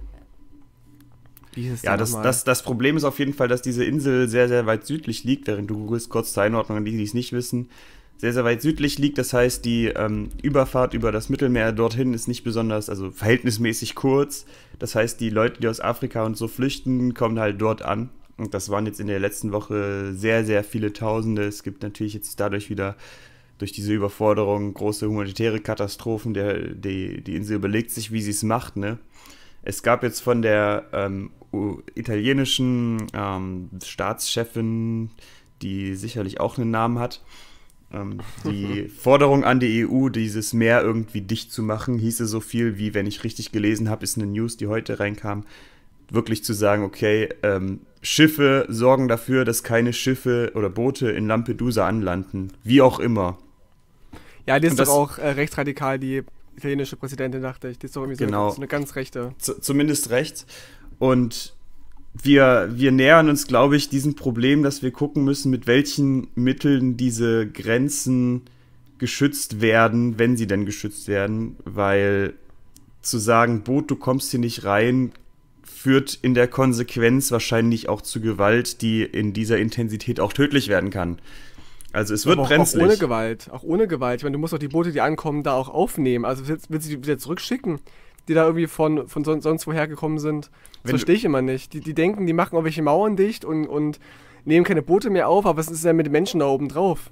B: ja, das, das, das Problem ist auf jeden Fall, dass diese Insel sehr, sehr weit südlich liegt, während du googelst kurz zur Einordnung an die, die es nicht wissen sehr, sehr weit südlich liegt. Das heißt, die ähm, Überfahrt über das Mittelmeer dorthin ist nicht besonders, also verhältnismäßig kurz. Das heißt, die Leute, die aus Afrika und so flüchten, kommen halt dort an. Und das waren jetzt in der letzten Woche sehr, sehr viele Tausende. Es gibt natürlich jetzt dadurch wieder durch diese Überforderung große humanitäre Katastrophen. Der, die, die Insel überlegt sich, wie sie es macht. Ne? Es gab jetzt von der ähm, italienischen ähm, Staatschefin, die sicherlich auch einen Namen hat, ähm, die Forderung an die EU, dieses Meer irgendwie dicht zu machen, hieße so viel wie, wenn ich richtig gelesen habe, ist eine News, die heute reinkam, wirklich zu sagen, okay, ähm, Schiffe sorgen dafür, dass keine Schiffe oder Boote in Lampedusa anlanden, wie auch immer.
A: Ja, die ist das, doch auch äh, rechtsradikal, die italienische Präsidentin, dachte ich. Die ist doch irgendwie so, genau, so eine ganz rechte.
B: Zumindest rechts. Und wir, wir nähern uns, glaube ich, diesem Problem, dass wir gucken müssen, mit welchen Mitteln diese Grenzen geschützt werden, wenn sie denn geschützt werden, weil zu sagen, Boot, du kommst hier nicht rein, führt in der Konsequenz wahrscheinlich auch zu Gewalt, die in dieser Intensität auch tödlich werden kann. Also es wird brenzlig. Auch ohne
A: Gewalt, auch ohne Gewalt. Ich meine, du musst doch die Boote, die ankommen, da auch aufnehmen. Also willst, willst du die wieder zurückschicken? die da irgendwie von, von son sonst woher gekommen sind. Das verstehe ich immer nicht. Die, die denken, die machen irgendwelche Mauern dicht und, und nehmen keine Boote mehr auf, aber was ist denn mit den Menschen da oben drauf?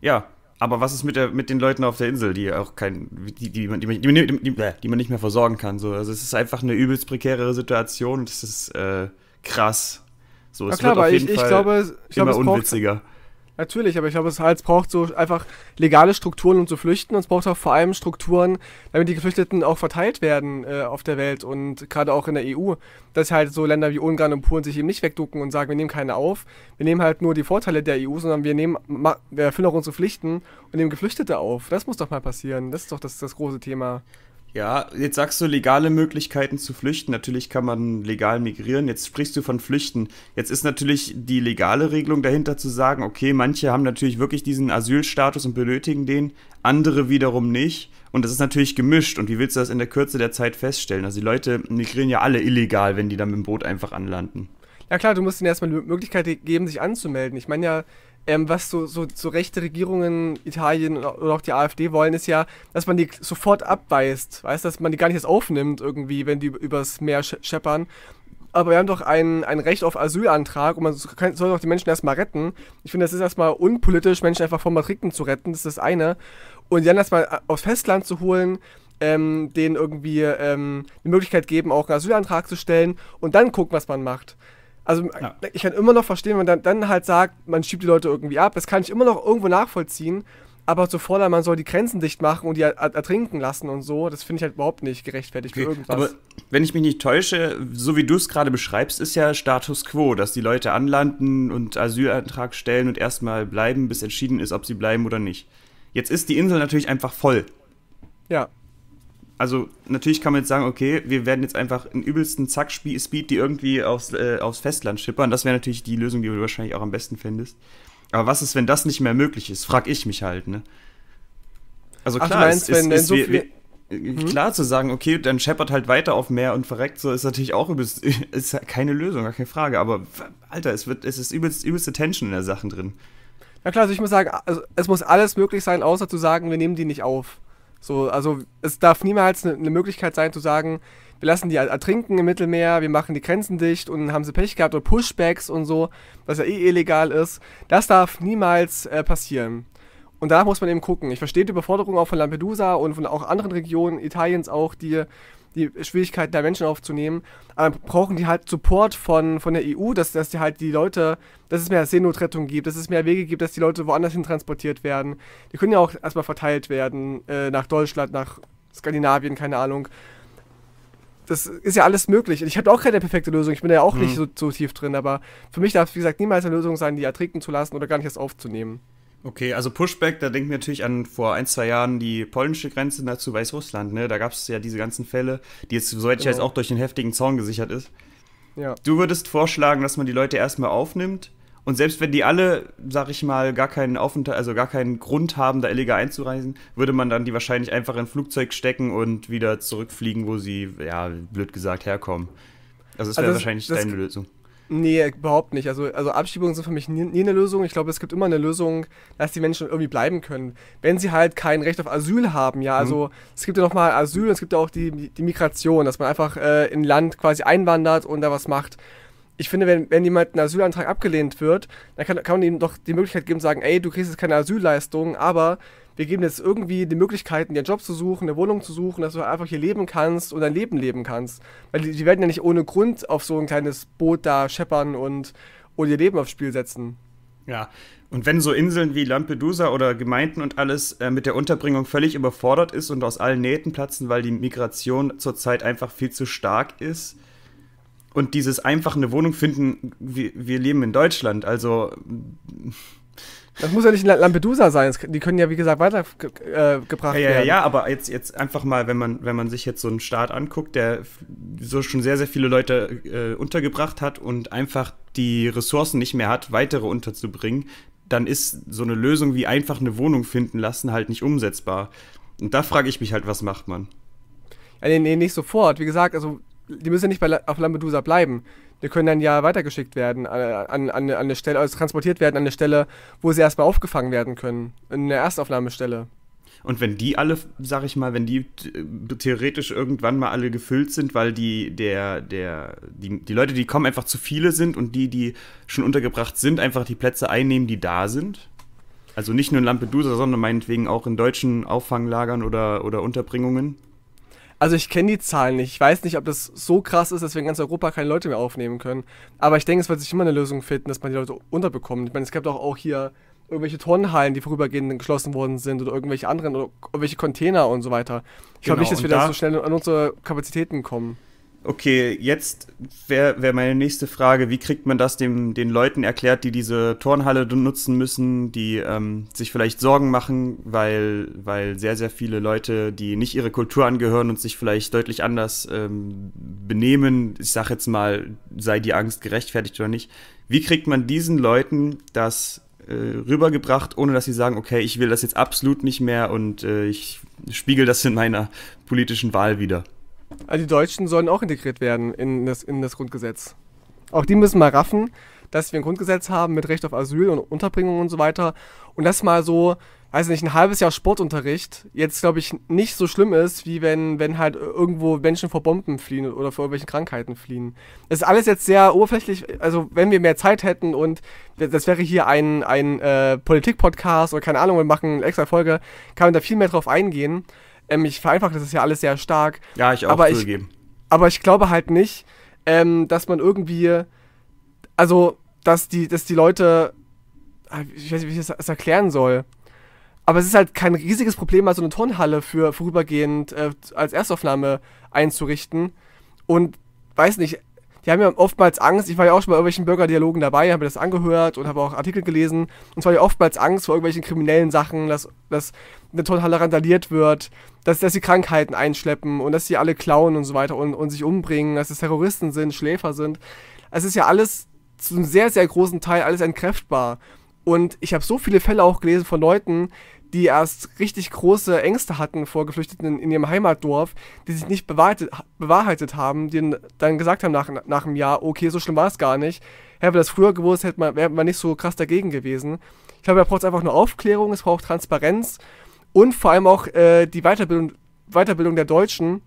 B: Ja, aber was ist mit, der, mit den Leuten auf der Insel, die auch kein, die, die, man, die, die, die, man nicht mehr versorgen kann? So. Also es ist einfach eine übelst prekäre Situation und es ist äh, krass. So, es ja, klar, wird auf jeden ich, Fall ich glaube, ich immer glaube, unwitziger.
A: Braucht, Natürlich, aber ich glaube, es, halt, es braucht so einfach legale Strukturen, um zu flüchten. Und es braucht auch vor allem Strukturen, damit die Geflüchteten auch verteilt werden äh, auf der Welt und gerade auch in der EU. Dass halt so Länder wie Ungarn und Polen sich eben nicht wegducken und sagen, wir nehmen keine auf. Wir nehmen halt nur die Vorteile der EU, sondern wir, nehmen, wir erfüllen auch unsere Pflichten und nehmen Geflüchtete auf. Das muss doch mal passieren. Das ist doch das, das große Thema.
B: Ja, jetzt sagst du legale Möglichkeiten zu flüchten. Natürlich kann man legal migrieren. Jetzt sprichst du von Flüchten. Jetzt ist natürlich die legale Regelung dahinter zu sagen, okay, manche haben natürlich wirklich diesen Asylstatus und benötigen den, andere wiederum nicht. Und das ist natürlich gemischt. Und wie willst du das in der Kürze der Zeit feststellen? Also die Leute migrieren ja alle illegal, wenn die dann mit dem Boot einfach anlanden.
A: Ja klar, du musst ihnen erstmal die Möglichkeit geben, sich anzumelden. Ich meine ja, ähm, was so, so, so, rechte Regierungen Italien oder auch die AfD wollen, ist ja, dass man die sofort abweist, weißt, dass man die gar nicht erst aufnimmt irgendwie, wenn die übers Meer scheppern. Aber wir haben doch ein, ein Recht auf Asylantrag und man soll doch die Menschen erstmal retten. Ich finde, das ist erstmal unpolitisch, Menschen einfach vor Matriken zu retten, das ist das eine. Und die dann erstmal äh, aufs Festland zu holen, ähm, denen irgendwie ähm, die Möglichkeit geben, auch einen Asylantrag zu stellen und dann gucken, was man macht. Also ja. ich kann immer noch verstehen, wenn man dann, dann halt sagt, man schiebt die Leute irgendwie ab. Das kann ich immer noch irgendwo nachvollziehen. Aber zu fordern, man soll die Grenzen dicht machen und die ertrinken lassen und so, das finde ich halt überhaupt nicht gerechtfertigt okay. für irgendwas. Aber
B: wenn ich mich nicht täusche, so wie du es gerade beschreibst, ist ja Status quo, dass die Leute anlanden und Asylantrag stellen und erstmal bleiben, bis entschieden ist, ob sie bleiben oder nicht. Jetzt ist die Insel natürlich einfach voll. Ja also natürlich kann man jetzt sagen, okay, wir werden jetzt einfach einen übelsten Zack-Speed, die irgendwie aufs, äh, aufs Festland schippern. Das wäre natürlich die Lösung, die du wahrscheinlich auch am besten findest. Aber was ist, wenn das nicht mehr möglich ist? Frag ich mich halt, ne? Also klar, Ach, meinst, ist, wenn, ist, wenn ist, so wir, äh, hm? Klar zu sagen, okay, dann scheppert halt weiter auf Meer und verreckt so, ist natürlich auch übelst, ist keine Lösung, gar keine
A: Frage. Aber Alter, es wird, es ist übelst, übelste Tension in der Sache drin. Na klar, also ich muss sagen, also es muss alles möglich sein, außer zu sagen, wir nehmen die nicht auf. So, also es darf niemals eine ne Möglichkeit sein zu sagen, wir lassen die ertrinken im Mittelmeer, wir machen die Grenzen dicht und haben sie Pech gehabt oder Pushbacks und so, was ja eh illegal ist. Das darf niemals äh, passieren. Und da muss man eben gucken. Ich verstehe die Überforderung auch von Lampedusa und von auch anderen Regionen Italiens auch, die die Schwierigkeiten da Menschen aufzunehmen. Aber brauchen die halt Support von, von der EU, dass, dass die halt die Leute, dass es mehr Seenotrettung gibt, dass es mehr Wege gibt, dass die Leute woanders hin transportiert werden. Die können ja auch erstmal verteilt werden, äh, nach Deutschland, nach Skandinavien, keine Ahnung. Das ist ja alles möglich. Und Ich habe auch keine perfekte Lösung. Ich bin da ja auch mhm. nicht so, so tief drin. Aber für mich darf es, wie gesagt, niemals eine Lösung sein, die ertrinken zu lassen oder gar nicht erst aufzunehmen. Okay,
B: also Pushback, da denken wir natürlich an vor ein, zwei Jahren die polnische Grenze dazu Weißrussland, ne? Da gab es ja diese ganzen Fälle, die jetzt, soweit ich weiß, genau. auch durch den heftigen Zaun gesichert ist. Ja. Du würdest vorschlagen, dass man die Leute erstmal aufnimmt und selbst wenn die alle, sag ich mal, gar keinen Aufenthalt, also gar keinen Grund haben, da illegal einzureisen, würde man dann die wahrscheinlich einfach in ein Flugzeug stecken und wieder zurückfliegen, wo sie, ja, blöd gesagt, herkommen. Also das wäre also wahrscheinlich das, deine Lösung.
A: Nee, überhaupt nicht. Also, also Abschiebungen sind für mich nie, nie eine Lösung. Ich glaube, es gibt immer eine Lösung, dass die Menschen irgendwie bleiben können. Wenn sie halt kein Recht auf Asyl haben, ja, mhm. also mhm. es gibt ja nochmal Asyl, und es gibt ja auch die, die Migration, dass man einfach äh, in ein Land quasi einwandert und da was macht. Ich finde, wenn, wenn jemand einen Asylantrag abgelehnt wird, dann kann, kann man ihm doch die Möglichkeit geben, sagen, ey, du kriegst jetzt keine Asylleistung, aber wir geben jetzt irgendwie die Möglichkeiten, dir einen Job zu suchen, eine Wohnung zu suchen, dass du halt einfach hier leben kannst und dein Leben leben kannst. Weil die, die werden ja nicht ohne Grund auf so ein kleines Boot da scheppern und, und ihr Leben aufs Spiel setzen.
B: Ja, und wenn so Inseln wie Lampedusa oder Gemeinden und alles äh, mit der Unterbringung völlig überfordert ist und aus allen Nähten platzen, weil die Migration zurzeit einfach viel zu stark ist und dieses einfach eine Wohnung finden, wir, wir leben in Deutschland, also
A: das muss ja nicht Lampedusa sein. Die können ja, wie gesagt, weitergebracht äh, ja, ja, werden. Ja,
B: aber jetzt, jetzt einfach mal, wenn man, wenn man sich jetzt so einen Staat anguckt, der so schon sehr, sehr viele Leute äh, untergebracht hat und einfach die Ressourcen nicht mehr hat, weitere unterzubringen, dann ist so eine Lösung wie einfach eine Wohnung finden lassen halt nicht umsetzbar. Und da frage ich mich halt, was macht man?
A: Ja, nee, nee, nicht sofort. Wie gesagt, also die müssen ja nicht bei, auf Lampedusa bleiben. Die können dann ja weitergeschickt werden äh, an, an, an eine Stelle, also transportiert werden an eine Stelle, wo sie erstmal aufgefangen werden können. In der Erstaufnahmestelle.
B: Und wenn die alle, sag ich mal, wenn die äh, theoretisch irgendwann mal alle gefüllt sind, weil die, der, der, die, die Leute, die kommen, einfach zu viele sind und die, die schon untergebracht sind, einfach die Plätze einnehmen, die da sind. Also nicht nur in Lampedusa, sondern meinetwegen auch in deutschen Auffanglagern oder, oder Unterbringungen.
A: Also ich kenne die Zahlen nicht. Ich weiß nicht, ob das so krass ist, dass wir in ganz Europa keine Leute mehr aufnehmen können. Aber ich denke, es wird sich immer eine Lösung finden, dass man die Leute unterbekommt. Ich meine, es gibt doch auch hier irgendwelche Turnhallen, die vorübergehend geschlossen worden sind oder irgendwelche anderen oder irgendwelche Container und so weiter. Ich glaube nicht, genau, dass wir da so schnell
B: an unsere Kapazitäten kommen. Okay, jetzt wäre wär meine nächste Frage, wie kriegt man das dem, den Leuten erklärt, die diese Turnhalle nutzen müssen, die ähm, sich vielleicht Sorgen machen, weil, weil sehr, sehr viele Leute, die nicht ihre Kultur angehören und sich vielleicht deutlich anders ähm, benehmen, ich sage jetzt mal, sei die Angst gerechtfertigt oder nicht, wie kriegt man diesen Leuten das äh, rübergebracht, ohne dass sie sagen, okay, ich will das jetzt absolut nicht mehr und äh, ich spiegel das in meiner politischen Wahl wieder?
A: Also die Deutschen sollen auch integriert werden in das, in das Grundgesetz. Auch die müssen mal raffen, dass wir ein Grundgesetz haben mit Recht auf Asyl und Unterbringung und so weiter. Und das mal so, weiß nicht, ein halbes Jahr Sportunterricht jetzt, glaube ich, nicht so schlimm ist, wie wenn, wenn halt irgendwo Menschen vor Bomben fliehen oder vor irgendwelchen Krankheiten fliehen. Das ist alles jetzt sehr oberflächlich. Also, wenn wir mehr Zeit hätten und das wäre hier ein, ein äh, Politik-Podcast oder keine Ahnung, wir machen eine extra Folge, kann man da viel mehr drauf eingehen. Ähm, ich vereinfache das ist ja alles sehr stark. Ja, ich auch, aber zugegeben. Ich, aber ich glaube halt nicht, ähm, dass man irgendwie, also, dass die, dass die Leute, ah, ich weiß nicht, wie ich das, erklären soll, aber es ist halt kein riesiges Problem, mal so eine Turnhalle für vorübergehend äh, als Erstaufnahme einzurichten und, weiß nicht, die haben ja oftmals Angst, ich war ja auch schon bei irgendwelchen Bürgerdialogen dabei, habe mir das angehört und habe auch Artikel gelesen, und zwar ja oftmals Angst vor irgendwelchen kriminellen Sachen, dass, dass eine Tonhalle randaliert wird, dass, dass sie Krankheiten einschleppen und dass sie alle klauen und so weiter und, und sich umbringen, dass es Terroristen sind, Schläfer sind. Es ist ja alles zu einem sehr, sehr großen Teil alles entkräftbar. Und ich habe so viele Fälle auch gelesen von Leuten, die erst richtig große Ängste hatten vor Geflüchteten in ihrem Heimatdorf, die sich nicht bewahrheitet haben, die dann gesagt haben nach, nach einem Jahr, okay, so schlimm war es gar nicht. Hätten wir das früher gewusst, hätte man, wäre man nicht so krass dagegen gewesen. Ich glaube, da braucht es einfach nur Aufklärung, es braucht Transparenz und vor allem auch äh, die Weiterbildung, Weiterbildung der Deutschen,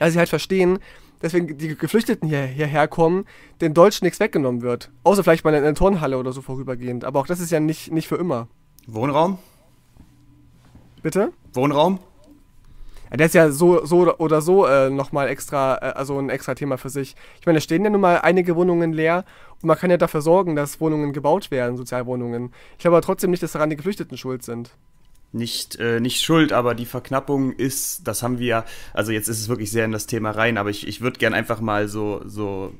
A: dass sie halt verstehen, deswegen die Geflüchteten hier, hierher kommen, den Deutschen nichts weggenommen wird. Außer vielleicht mal in der Turnhalle oder so vorübergehend. Aber auch das ist ja nicht, nicht für immer. Wohnraum? Bitte? Wohnraum? Ja, der ist ja so, so oder so äh, nochmal extra, äh, also ein extra Thema für sich. Ich meine, da stehen ja nun mal einige Wohnungen leer und man kann ja dafür sorgen, dass Wohnungen gebaut werden, Sozialwohnungen. Ich glaube aber trotzdem nicht, dass daran die Geflüchteten schuld sind
B: nicht, äh, nicht schuld, aber die Verknappung ist, das haben wir, ja, also jetzt ist es wirklich sehr in das Thema rein, aber ich, ich würde gern einfach mal so, so,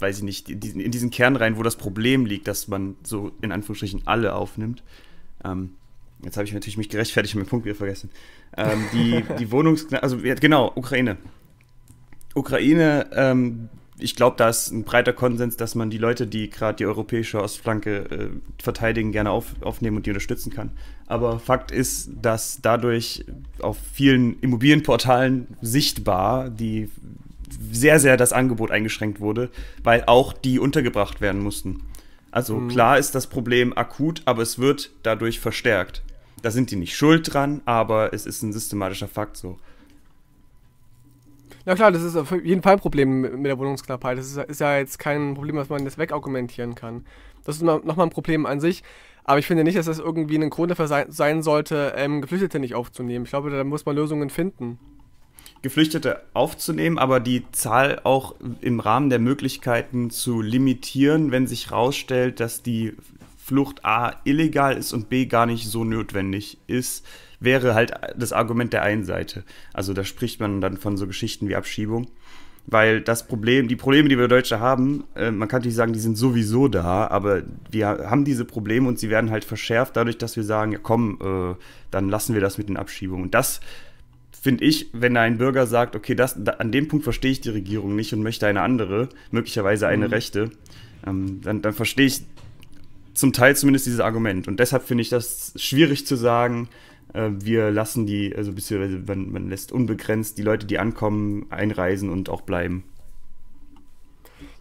B: weiß ich nicht, in diesen Kern rein, wo das Problem liegt, dass man so in Anführungsstrichen alle aufnimmt. Ähm, jetzt habe ich natürlich mich gerechtfertigt und meinen Punkt wieder vergessen. Ähm, die die Wohnungs... Also, ja, genau, Ukraine. Ukraine, ähm, ich glaube, da ist ein breiter Konsens, dass man die Leute, die gerade die europäische Ostflanke äh, verteidigen, gerne auf, aufnehmen und die unterstützen kann. Aber Fakt ist, dass dadurch auf vielen Immobilienportalen sichtbar die sehr, sehr das Angebot eingeschränkt wurde, weil auch die untergebracht werden mussten. Also mhm. klar ist das Problem akut, aber es wird dadurch verstärkt. Da sind die nicht schuld dran, aber es ist ein systematischer Fakt so.
A: Na klar, das ist auf jeden Fall ein Problem mit der Wohnungsknappheit. Das ist, ist ja jetzt kein Problem, was man jetzt wegargumentieren kann. Das ist nochmal ein Problem an sich. Aber ich finde nicht, dass das irgendwie ein Grund dafür sein, sein sollte, ähm, Geflüchtete nicht aufzunehmen. Ich glaube, da muss man Lösungen finden. Geflüchtete
B: aufzunehmen, aber die Zahl auch im Rahmen der Möglichkeiten zu limitieren, wenn sich herausstellt, dass die Flucht A illegal ist und B gar nicht so notwendig ist, wäre halt das Argument der einen Seite. Also da spricht man dann von so Geschichten wie Abschiebung. Weil das Problem, die Probleme, die wir Deutsche haben, äh, man kann nicht sagen, die sind sowieso da, aber wir haben diese Probleme und sie werden halt verschärft dadurch, dass wir sagen, ja komm, äh, dann lassen wir das mit den Abschiebungen. Und das finde ich, wenn ein Bürger sagt, okay, das, da, an dem Punkt verstehe ich die Regierung nicht und möchte eine andere, möglicherweise eine mhm. rechte, ähm, dann, dann verstehe ich zum Teil zumindest dieses Argument. Und deshalb finde ich das schwierig zu sagen, äh, wir lassen die, also beziehungsweise man, man lässt unbegrenzt die Leute, die ankommen,
A: einreisen und auch bleiben.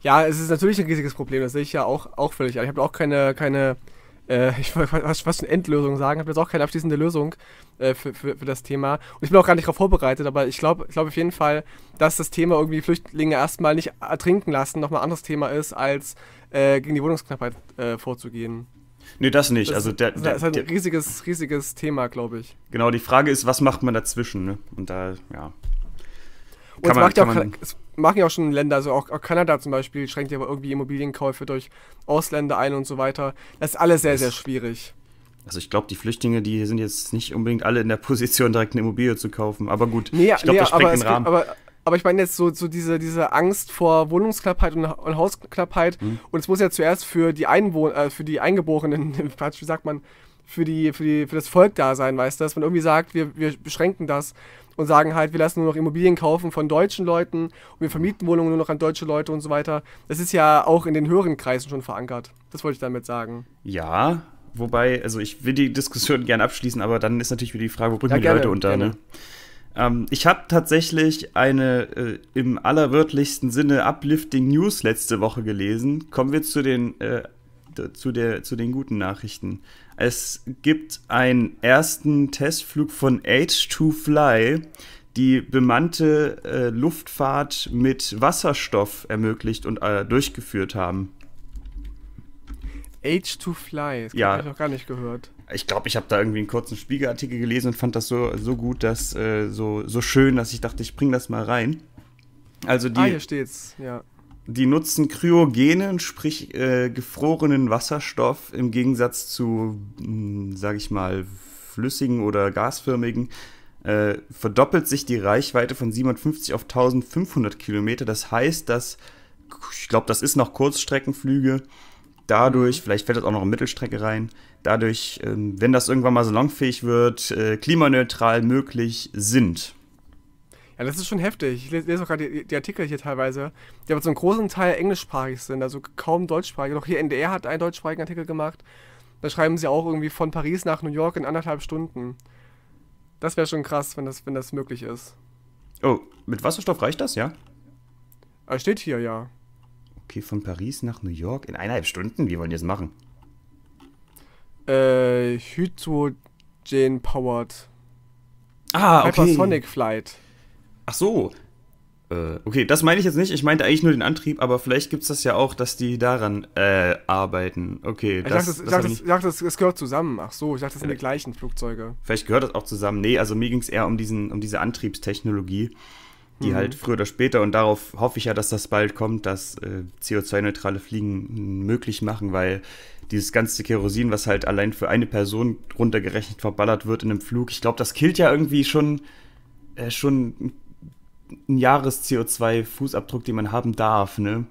A: Ja, es ist natürlich ein riesiges Problem, das sehe ich ja auch, auch völlig. Ich habe auch keine, keine äh, ich wollte fast, fast eine Endlösung sagen, ich habe jetzt auch keine abschließende Lösung äh, für, für, für, das Thema. Und ich bin auch gar nicht darauf vorbereitet, aber ich glaube ich glaub auf jeden Fall, dass das Thema irgendwie Flüchtlinge erstmal nicht ertrinken lassen nochmal ein anderes Thema ist als äh, gegen die Wohnungsknappheit äh, vorzugehen. Nee, das nicht. Das, also der, der, ist ein riesiges, riesiges Thema, glaube ich.
B: Genau, die Frage ist, was macht man dazwischen? Ne? Und da, ja.
A: Kann Und es, man, macht ja auch, es machen ja auch schon Länder, also auch, auch Kanada zum Beispiel schränkt ja irgendwie Immobilienkäufe durch Ausländer ein und so weiter. Das ist alles sehr, sehr schwierig.
B: Also ich glaube, die Flüchtlinge, die sind jetzt nicht unbedingt alle in der Position, direkt eine Immobilie zu kaufen. Aber gut, nee, ich glaube, nee, das sprengt den Rahmen. Gibt,
A: aber, aber ich meine jetzt so, so diese, diese Angst vor Wohnungsklappheit und, und Hausklappheit. Mhm. Und es muss ja zuerst für die Einwohn äh, für die Eingeborenen, wie sagt man, für, die, für, die, für das Volk da sein, weißt du, dass man irgendwie sagt, wir, wir beschränken das und sagen halt, wir lassen nur noch Immobilien kaufen von deutschen Leuten und wir vermieten Wohnungen nur noch an deutsche Leute und so weiter. Das ist ja auch in den höheren Kreisen schon verankert. Das wollte ich damit sagen.
B: Ja, wobei, also ich will die Diskussion gerne abschließen, aber dann ist natürlich wieder die Frage, wo bringen ja, wir die gerne, Leute unter, ne? gerne. ne? Ähm, ich habe tatsächlich eine äh, im allerwörtlichsten Sinne uplifting News letzte Woche gelesen. Kommen wir zu den, äh, zu, der, zu den guten Nachrichten. Es gibt einen ersten Testflug von H2Fly, die bemannte äh, Luftfahrt mit Wasserstoff ermöglicht und äh, durchgeführt haben.
A: H2Fly, das ja. habe ich noch gar nicht gehört
B: ich glaube, ich habe da irgendwie einen kurzen Spiegelartikel gelesen und fand das so, so gut, dass, äh, so, so schön, dass ich dachte, ich bringe das mal rein. Also die, ah, hier steht's, ja. Die nutzen kryogenen, sprich äh, gefrorenen Wasserstoff im Gegensatz zu, hm, sage ich mal, flüssigen oder gasförmigen. Äh, verdoppelt sich die Reichweite von 750 auf 1500 Kilometer. Das heißt, dass, ich glaube, das ist noch Kurzstreckenflüge. Dadurch, mhm. vielleicht fällt das auch noch in Mittelstrecke rein, dadurch, ähm, wenn das irgendwann mal salonfähig wird, äh, klimaneutral möglich sind.
A: Ja, das ist schon heftig. Ich lese auch gerade die, die, Artikel hier teilweise, die aber zum großen Teil englischsprachig sind, also kaum deutschsprachig. Doch hier NDR hat einen deutschsprachigen Artikel gemacht. Da schreiben sie auch irgendwie von Paris nach New York in anderthalb Stunden. Das wäre schon krass, wenn das, wenn das möglich ist.
B: Oh, mit Wasserstoff
A: reicht das, ja? Er ah, steht hier, ja.
B: Okay, von Paris nach New York in
A: eineinhalb Stunden? Wie wollen die das machen? äh, Hydrogen Powered. Ah, okay. Hypersonic Flight. Ach
B: so. Äh, okay, das meine ich jetzt nicht. Ich meinte eigentlich nur den Antrieb, aber vielleicht gibt es das ja auch, dass die daran äh, arbeiten. Okay, ich das, dachte, das, ich
A: ich dachte das, gehört zusammen. Ach so, ich dachte, das sind die äh, gleichen Flugzeuge.
B: Vielleicht gehört das auch zusammen. Nee, also mir ging es eher um, diesen, um diese Antriebstechnologie die mhm. halt früher oder später, und darauf hoffe ich ja, dass das bald kommt, dass äh, CO2-neutrale Fliegen möglich machen, weil dieses ganze Kerosin, was halt allein für eine Person runtergerechnet verballert wird in einem Flug. Ich glaube, das killt ja irgendwie schon, äh, schon ein Jahres-CO2-Fußabdruck, den man haben darf, ne?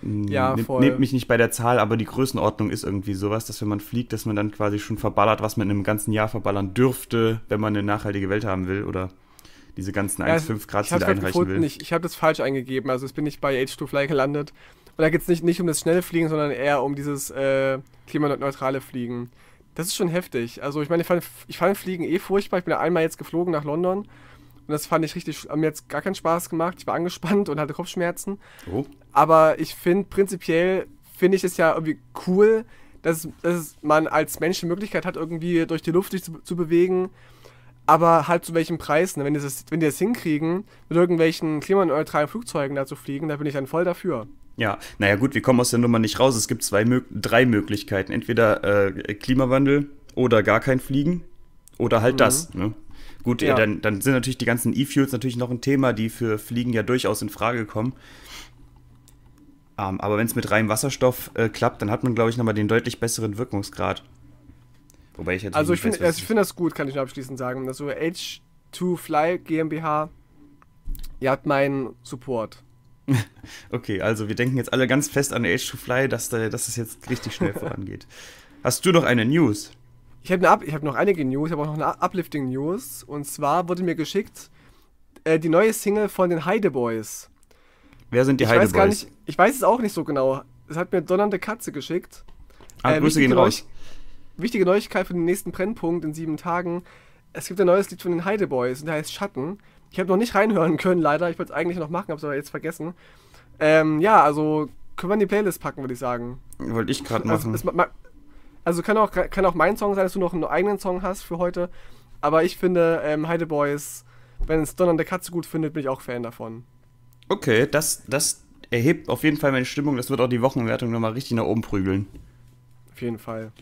B: Hm, ja, Nehm, voll. Nehmt mich nicht bei der Zahl, aber die Größenordnung ist irgendwie sowas, dass wenn man fliegt, dass man dann quasi schon verballert, was man in einem ganzen Jahr verballern dürfte, wenn man eine nachhaltige Welt haben will oder diese ganzen 1,5 ja, Grad Ziele einreichen will. Ich,
A: ich habe das falsch eingegeben, also jetzt bin ich bei H2Fly gelandet. Und da geht es nicht, nicht um das schnelle Fliegen, sondern eher um dieses äh, klimaneutrale Fliegen. Das ist schon heftig. Also ich meine, ich fand, ich fand Fliegen eh furchtbar. Ich bin ja einmal jetzt geflogen nach London. Und das fand ich richtig, hat mir jetzt gar keinen Spaß gemacht. Ich war angespannt und hatte Kopfschmerzen. Oh. Aber ich finde prinzipiell, finde ich es ja irgendwie cool, dass, dass man als Mensch die Möglichkeit hat, irgendwie durch die Luft sich zu, zu bewegen aber halt zu welchen Preisen? Ne? Wenn, die das, wenn die das hinkriegen, mit irgendwelchen klimaneutralen Flugzeugen da zu fliegen, da bin ich dann voll dafür.
B: Ja, naja gut, wir kommen aus der Nummer nicht raus. Es gibt zwei, drei Möglichkeiten. Entweder äh, Klimawandel oder gar kein Fliegen oder halt mhm. das. Ne? Gut, äh, ja. dann, dann sind natürlich die ganzen E-Fuels natürlich noch ein Thema, die für Fliegen ja durchaus in Frage kommen. Um, ähm, aber wenn es mit reinem Wasserstoff äh, klappt, dann hat man, glaube ich, nochmal den deutlich besseren Wirkungsgrad. Wobei ich jetzt Also ich finde also
A: find das gut, kann ich nur abschließend sagen. Also H2Fly GmbH, ihr habt meinen Support.
B: Okay, also wir denken jetzt alle ganz fest an Age to Fly, dass, da, dass das jetzt richtig schnell vorangeht. Hast du noch eine News?
A: Ich habe ne Up- hab noch einige News, ich habe auch noch eine Uplifting News. Und zwar wurde mir geschickt äh, die neue Single von den Heideboys.
B: Wer sind die ich Heide weiß Gar nicht,
A: ich weiß es auch nicht so genau. Es hat mir donnernde Katze geschickt. Ah, äh, Grüße gehen raus. Wichtige Neuigkeit für den nächsten Brennpunkt in sieben Tagen. Es gibt ein neues Lied von den Heideboys und der heißt Schatten. Ich habe noch nicht reinhören können, leider. Ich wollte es eigentlich noch machen, habe es aber jetzt vergessen. Ähm, ja, also können wir in die Playlist packen, würde ich sagen.
B: Wollte ich gerade also, machen. Also,
A: ist, also, kann, auch, kann auch mein Song sein, dass du noch einen eigenen Song hast für heute. Aber ich finde, ähm, Heideboys, wenn es Donnernde Katze gut findet, bin ich auch Fan davon.
B: Okay, das, das erhebt auf jeden Fall meine Stimmung. Das wird auch die Wochenwertung nochmal richtig nach oben prügeln. Auf jeden Fall.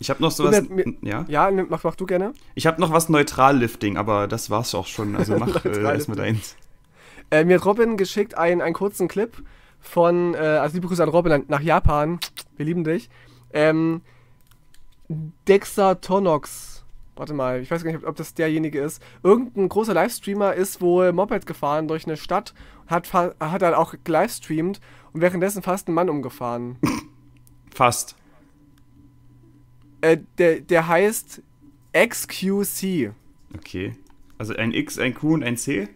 B: Ich habe noch sowas. ja?
A: ja, mach, mach du gerne.
B: Ich habe noch was Neutrallifting, aber das war's auch schon. Also mach äh, erstmal
A: deins. Äh, mir hat Robin geschickt einen, einen kurzen Clip von, äh, also liebe Grüße an Robin nach Japan. Wir lieben dich. Ähm, Dexatonox. Warte mal, ich weiß gar nicht, ob das derjenige ist. Irgendein großer Livestreamer ist wohl Moped gefahren durch eine Stadt, hat, hat dann auch gelivestreamt und währenddessen fast einen Mann umgefahren. Fast. Äh, der, der heißt XQC.
B: Okay. Also ein X, ein Q und ein C?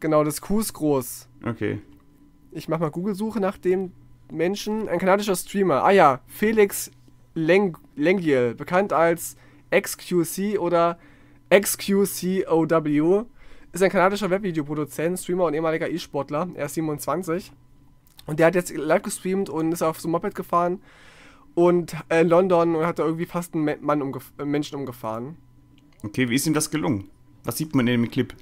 A: Genau, das Q ist groß. Okay. Ich mach mal Google-Suche nach dem Menschen. Ein kanadischer Streamer. Ah ja, Felix Leng Lengiel, bekannt als XQC oder XQCOW, ist ein kanadischer Webvideoproduzent, Streamer und ehemaliger E-Sportler. Er ist 27. Und der hat jetzt live gestreamt und ist auf so ein Moped gefahren und äh, London und hat da irgendwie fast einen Mann umgef äh, Menschen umgefahren.
B: Okay, wie ist ihm das gelungen? Was sieht man in dem Clip?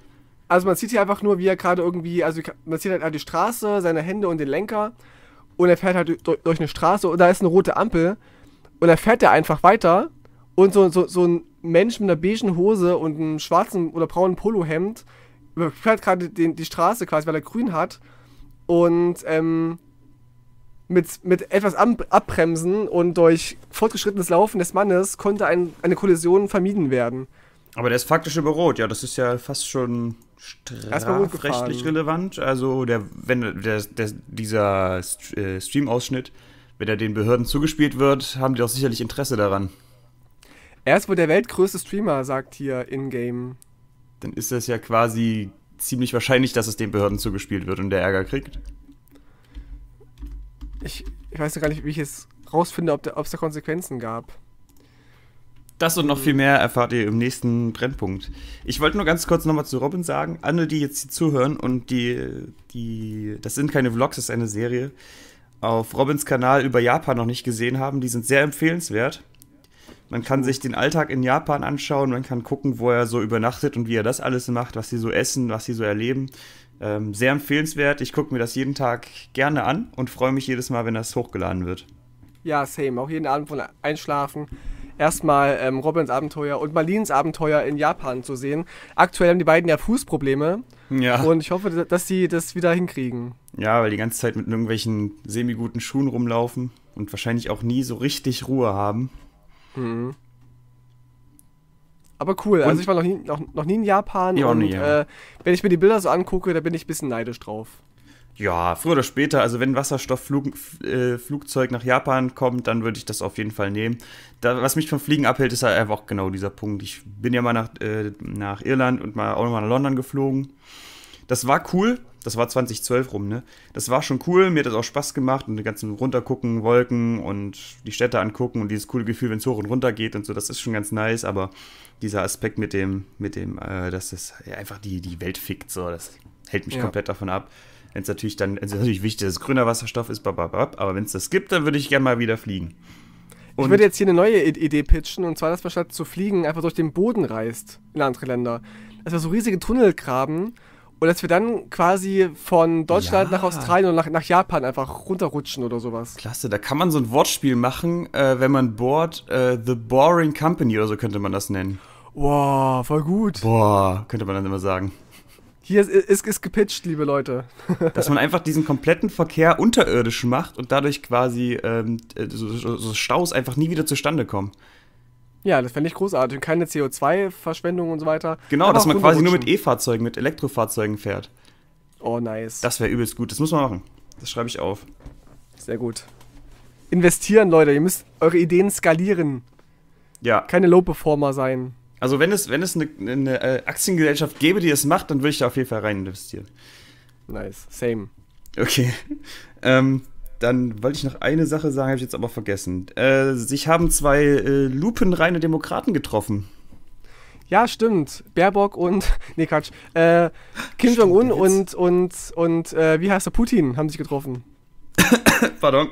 B: Also
A: man sieht hier einfach nur, wie er gerade irgendwie, also man sieht halt die Straße, seine Hände und den Lenker und er fährt halt durch, eine Straße und da ist eine rote Ampel und er fährt er einfach weiter und so, so, so ein Mensch mit einer beigen Hose und einem schwarzen oder braunen Polohemd fährt gerade die Straße quasi, weil er grün hat und ähm, mit, mit etwas Ab Abbremsen und durch fortgeschrittenes Laufen des Mannes konnte ein, eine Kollision vermieden werden.
B: Aber der ist faktisch überrot, ja, das ist ja fast schon strafrechtlich relevant. Also der, wenn der, der, dieser äh, Stream-Ausschnitt, wenn er den Behörden zugespielt wird, haben die auch sicherlich Interesse daran. Er ist wohl der
A: weltgrößte Streamer, sagt hier in-game.
B: Dann ist das ja quasi ziemlich wahrscheinlich, dass es den Behörden zugespielt wird und der Ärger kriegt
A: ich, ich weiß noch gar nicht, wie ich es rausfinde, ob es da Konsequenzen gab.
B: Das und noch hm. viel mehr erfahrt ihr im nächsten Brennpunkt. Ich wollte nur ganz kurz nochmal zu Robin sagen, alle, die jetzt hier zuhören und die, die, das sind keine Vlogs, das ist eine Serie, auf Robins Kanal über Japan noch nicht gesehen haben, die sind sehr empfehlenswert. Man kann sich den Alltag in Japan anschauen, man kann gucken, wo er so übernachtet und wie er das alles macht, was sie so essen, was sie so erleben. Ähm, sehr empfehlenswert. Ich gucke mir das jeden Tag gerne an und freue mich jedes Mal, wenn das hochgeladen wird.
A: Ja, same. Auch jeden Abend von Einschlafen erstmal ähm, Robins Abenteuer und Marlins Abenteuer in Japan zu sehen. Aktuell haben die beiden ja Fußprobleme. Ja. Und ich hoffe, dass sie das wieder hinkriegen.
B: Ja, weil die ganze Zeit mit irgendwelchen semi-guten Schuhen rumlaufen und wahrscheinlich auch nie so richtig Ruhe haben.
A: Mhm. Aber cool. Also und also ich war noch nie, noch, noch nie in Japan. Ja, und, nie, ja. äh, wenn ich mir die Bilder so angucke, da bin ich ein bisschen neidisch drauf.
B: Ja, früher oder später, also wenn ein Wasserstoffflugzeug äh, nach Japan kommt, dann würde ich das auf jeden Fall nehmen. Da, was mich vom Fliegen abhält, ist halt einfach genau dieser Punkt. Ich bin ja mal nach, äh, nach Irland und mal auch mal nach London geflogen. Das war cool, das war 2012 rum, ne? Das war schon cool, mir hat das auch Spaß gemacht und den ganzen runtergucken, Wolken und die Städte angucken und dieses coole Gefühl, wenn es hoch und runter geht und so, das ist schon ganz nice, aber dieser Aspekt mit dem, mit dem, äh, dass es ja, einfach die, die Welt fickt, so, das hält mich ja. komplett davon ab. Wenn es natürlich dann, es ist natürlich wichtig, dass es grüner Wasserstoff ist, bababab, aber wenn es das
A: gibt, dann würde ich gerne mal wieder fliegen. Und ich würde jetzt hier eine neue Idee pitchen, und zwar, dass man statt zu fliegen einfach durch den Boden reist in andere Länder. Dass wir so riesige Tunnel graben und dass wir dann quasi von Deutschland ja. nach Australien und nach, nach, Japan einfach runterrutschen oder sowas. Klasse,
B: da kann man so ein Wortspiel machen, äh, wenn man board äh, The Boring Company oder so könnte man das nennen.
A: Wow, voll gut.
B: Boah, könnte man dann immer sagen.
A: Hier ist, ist, ist gepitcht, liebe Leute. Dass man
B: einfach diesen kompletten Verkehr unterirdisch macht und dadurch quasi ähm, so, so Staus einfach nie wieder zustande kommen.
A: Ja, das fände ich großartig. keine CO2-Verschwendung und so weiter. Genau, dass man quasi nur mit
B: E-Fahrzeugen, mit Elektrofahrzeugen fährt.
A: Oh, nice. Das wäre übelst gut. Das muss man machen. Das schreibe ich auf. Sehr gut. Investieren, Leute. Ihr müsst eure Ideen skalieren. Ja. Keine Low-Performer sein.
B: Also, wenn es, wenn es eine, eine ne, äh, Aktiengesellschaft gäbe, die es macht, dann würde ich da auf jeden Fall rein investieren. Nice. Same. Okay. ähm, dann wollte ich noch eine Sache sagen, habe ich jetzt aber vergessen. Äh, sich haben zwei äh, lupenreine Demokraten getroffen.
A: Ja, stimmt. Baerbock und. Nee, Quatsch. Äh, Kim Jong-un und, und, und äh, wie heißt er? Putin haben sich getroffen.
B: Pardon.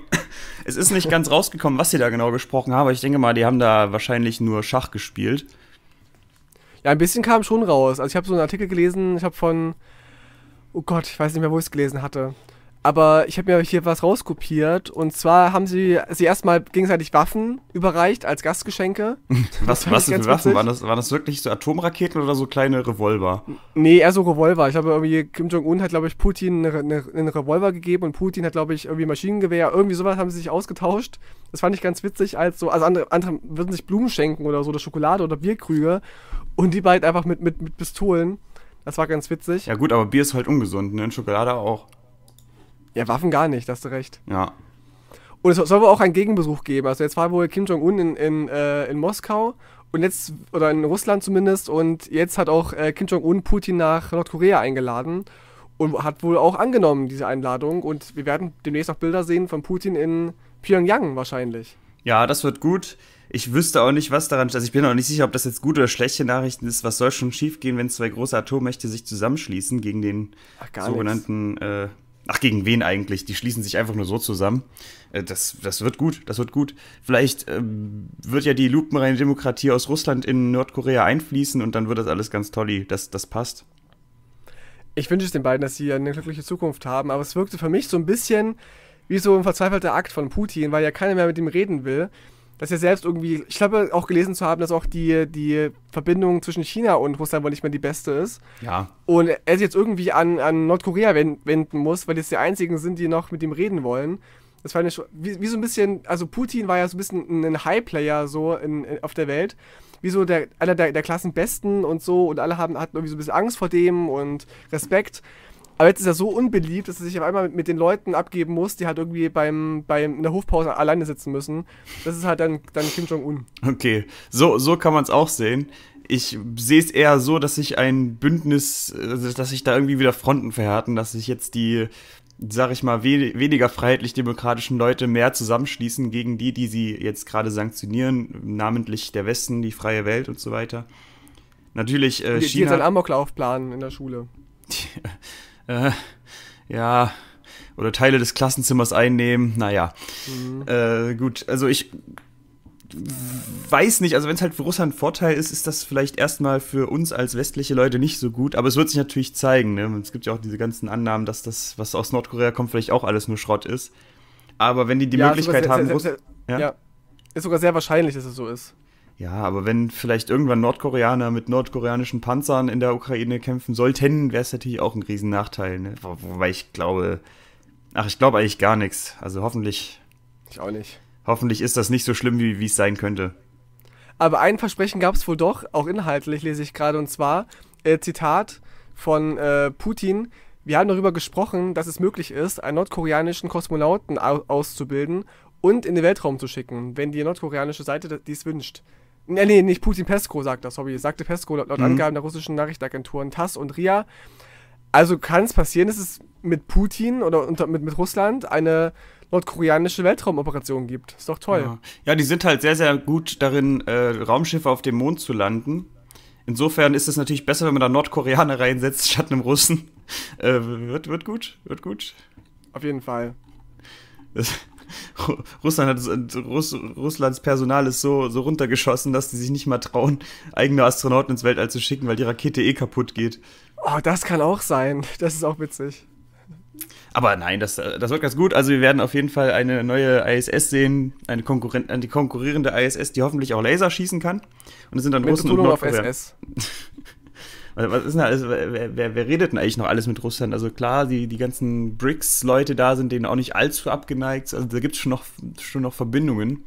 B: Es ist nicht ganz rausgekommen, was sie da genau gesprochen haben, aber ich denke mal, die haben da wahrscheinlich nur Schach gespielt.
A: Ja, ein bisschen kam schon raus. Also ich habe so einen Artikel gelesen, ich habe von. Oh Gott, ich weiß nicht mehr, wo ich es gelesen hatte. Aber ich habe mir hier was rauskopiert. Und zwar haben sie sie erstmal gegenseitig Waffen überreicht als Gastgeschenke. was was für Waffen? Waren
B: das, waren das wirklich so Atomraketen oder so kleine Revolver?
A: Nee, eher so Revolver. Ich habe irgendwie Kim Jong-un hat, glaube ich, Putin einen eine, eine Revolver gegeben und Putin hat, glaube ich, irgendwie Maschinengewehr. Irgendwie sowas haben sie sich ausgetauscht. Das fand ich ganz witzig, als so, also andere, andere würden sich Blumen schenken oder so, oder Schokolade oder Bierkrüge. Und die beiden einfach mit, mit, mit Pistolen. Das war ganz witzig.
B: Ja gut, aber Bier ist
A: halt ungesund, ne? Und Schokolade auch. Ja, Waffen gar nicht, hast du recht. Ja. Und es soll wohl auch einen Gegenbesuch geben. Also jetzt war wohl Kim Jong-un in, in, äh, in Moskau und jetzt, oder in Russland zumindest, und jetzt hat auch äh, Kim Jong-un Putin nach Nordkorea eingeladen und hat wohl auch angenommen, diese Einladung. Und wir werden demnächst auch Bilder sehen von Putin in Pyongyang wahrscheinlich.
B: Ja, das wird gut. Ich wüsste auch nicht, was daran steht. Also ich bin auch nicht sicher, ob das jetzt gute oder schlechte Nachrichten ist. Was soll schon schiefgehen, wenn zwei große Atommächte sich zusammenschließen gegen den Ach, sogenannten äh, Ach, gegen wen eigentlich? Die schließen sich einfach nur so zusammen. Äh, das, das wird gut, das wird gut. Vielleicht ähm, wird ja die lupenreine Demokratie aus Russland in Nordkorea einfließen und dann wird das alles ganz toll. Das, das passt.
A: Ich wünsche es den beiden, dass sie eine glückliche Zukunft haben, aber es wirkte für mich so ein bisschen wie so ein verzweifelter Akt von Putin, weil ja keiner mehr mit ihm reden will dass er selbst irgendwie, ich glaube auch gelesen zu haben, dass auch die, die Verbindung zwischen China und Russland wohl nicht mehr die beste ist. Ja. Und er sich jetzt irgendwie an, an Nordkorea wenden muss, weil jetzt die einzigen sind, die noch mit ihm reden wollen. Das fand ich wie, wie so ein bisschen, also Putin war ja so ein bisschen ein Highplayer so in, in, auf der Welt. Wie so der, einer der, der Klassenbesten und so und alle haben, hatten irgendwie so ein bisschen Angst vor dem und Respekt. Aber jetzt ist er so unbeliebt, dass er sich auf einmal mit den Leuten abgeben muss, die halt irgendwie beim, beim, in der Hofpause alleine sitzen müssen. Das ist halt dann, dann Kim Jong-un.
B: Okay, so, so kann man es auch sehen. Ich sehe es eher so, dass sich ein Bündnis, also, dass sich da irgendwie wieder Fronten verhärten, dass sich jetzt die, sag ich mal, we weniger freiheitlich-demokratischen Leute mehr zusammenschließen gegen die, die sie jetzt gerade sanktionieren, namentlich der Westen, die freie Welt und so weiter. Natürlich äh, die, China... Die jetzt einen
A: Amoklauf planen in der Schule.
B: äh, ja, oder Teile des Klassenzimmers einnehmen. Naja, mhm. äh, gut, also ich weiß nicht, also wenn es halt für Russland Vorteil ist, ist das vielleicht erstmal für uns als westliche Leute nicht so gut, aber es wird sich natürlich zeigen. Ne? Es gibt ja auch diese ganzen Annahmen, dass das, was aus Nordkorea kommt, vielleicht auch alles nur Schrott ist. Aber wenn die die ja, Möglichkeit sehr, haben, sehr, sehr,
A: ja? ja, ist sogar sehr wahrscheinlich, dass es so ist.
B: Ja, aber wenn vielleicht irgendwann Nordkoreaner mit nordkoreanischen Panzern in der Ukraine kämpfen sollten, wäre es natürlich auch ein Riesennachteil. Ne? Wo, wobei ich glaube, ach, ich glaube eigentlich gar nichts. Also hoffentlich. Ich auch nicht. Hoffentlich ist das nicht so schlimm, wie es sein könnte.
A: Aber ein Versprechen gab es wohl doch, auch inhaltlich lese ich gerade, und zwar, äh, Zitat von äh, Putin, wir haben darüber gesprochen, dass es möglich ist, einen nordkoreanischen Kosmonauten auszubilden und in den Weltraum zu schicken, wenn die nordkoreanische Seite dies wünscht. Nee, äh, nee, nicht Putin, Pesko sagt das, sorry. Sagte Pesko laut, laut mhm. Angaben der russischen Nachrichtenagenturen TASS und RIA. Also kann es passieren, dass es mit Putin oder unter, mit, mit Russland eine nordkoreanische Weltraumoperation gibt. Ist doch toll. Ja,
B: ja die sind halt sehr, sehr gut darin, äh, Raumschiffe auf dem Mond zu landen. Insofern ist es natürlich besser, wenn man da Nordkoreaner reinsetzt statt einem Russen. Äh, wird, wird gut, wird gut. Auf jeden Fall. Das, Russland hat Russ, Russlands Personal ist so, so runtergeschossen, dass die sich nicht mal trauen, eigene Astronauten ins Weltall zu schicken, weil die Rakete eh kaputt geht.
A: Oh, das kann auch sein. Das ist auch witzig.
B: Aber nein, das, das wird ganz gut. Also wir werden auf jeden Fall eine neue ISS sehen, eine, Konkurren eine konkurrierende ISS, die hoffentlich auch Laser schießen kann. Und es sind dann Mit Russen Betonung und Nordkorea. auf SS. Also, was ist denn alles, wer, wer, wer, redet denn eigentlich noch alles mit Russland? Also klar, die, die ganzen BRICS-Leute da sind denen auch nicht allzu abgeneigt. Also da gibt es schon noch, schon noch Verbindungen.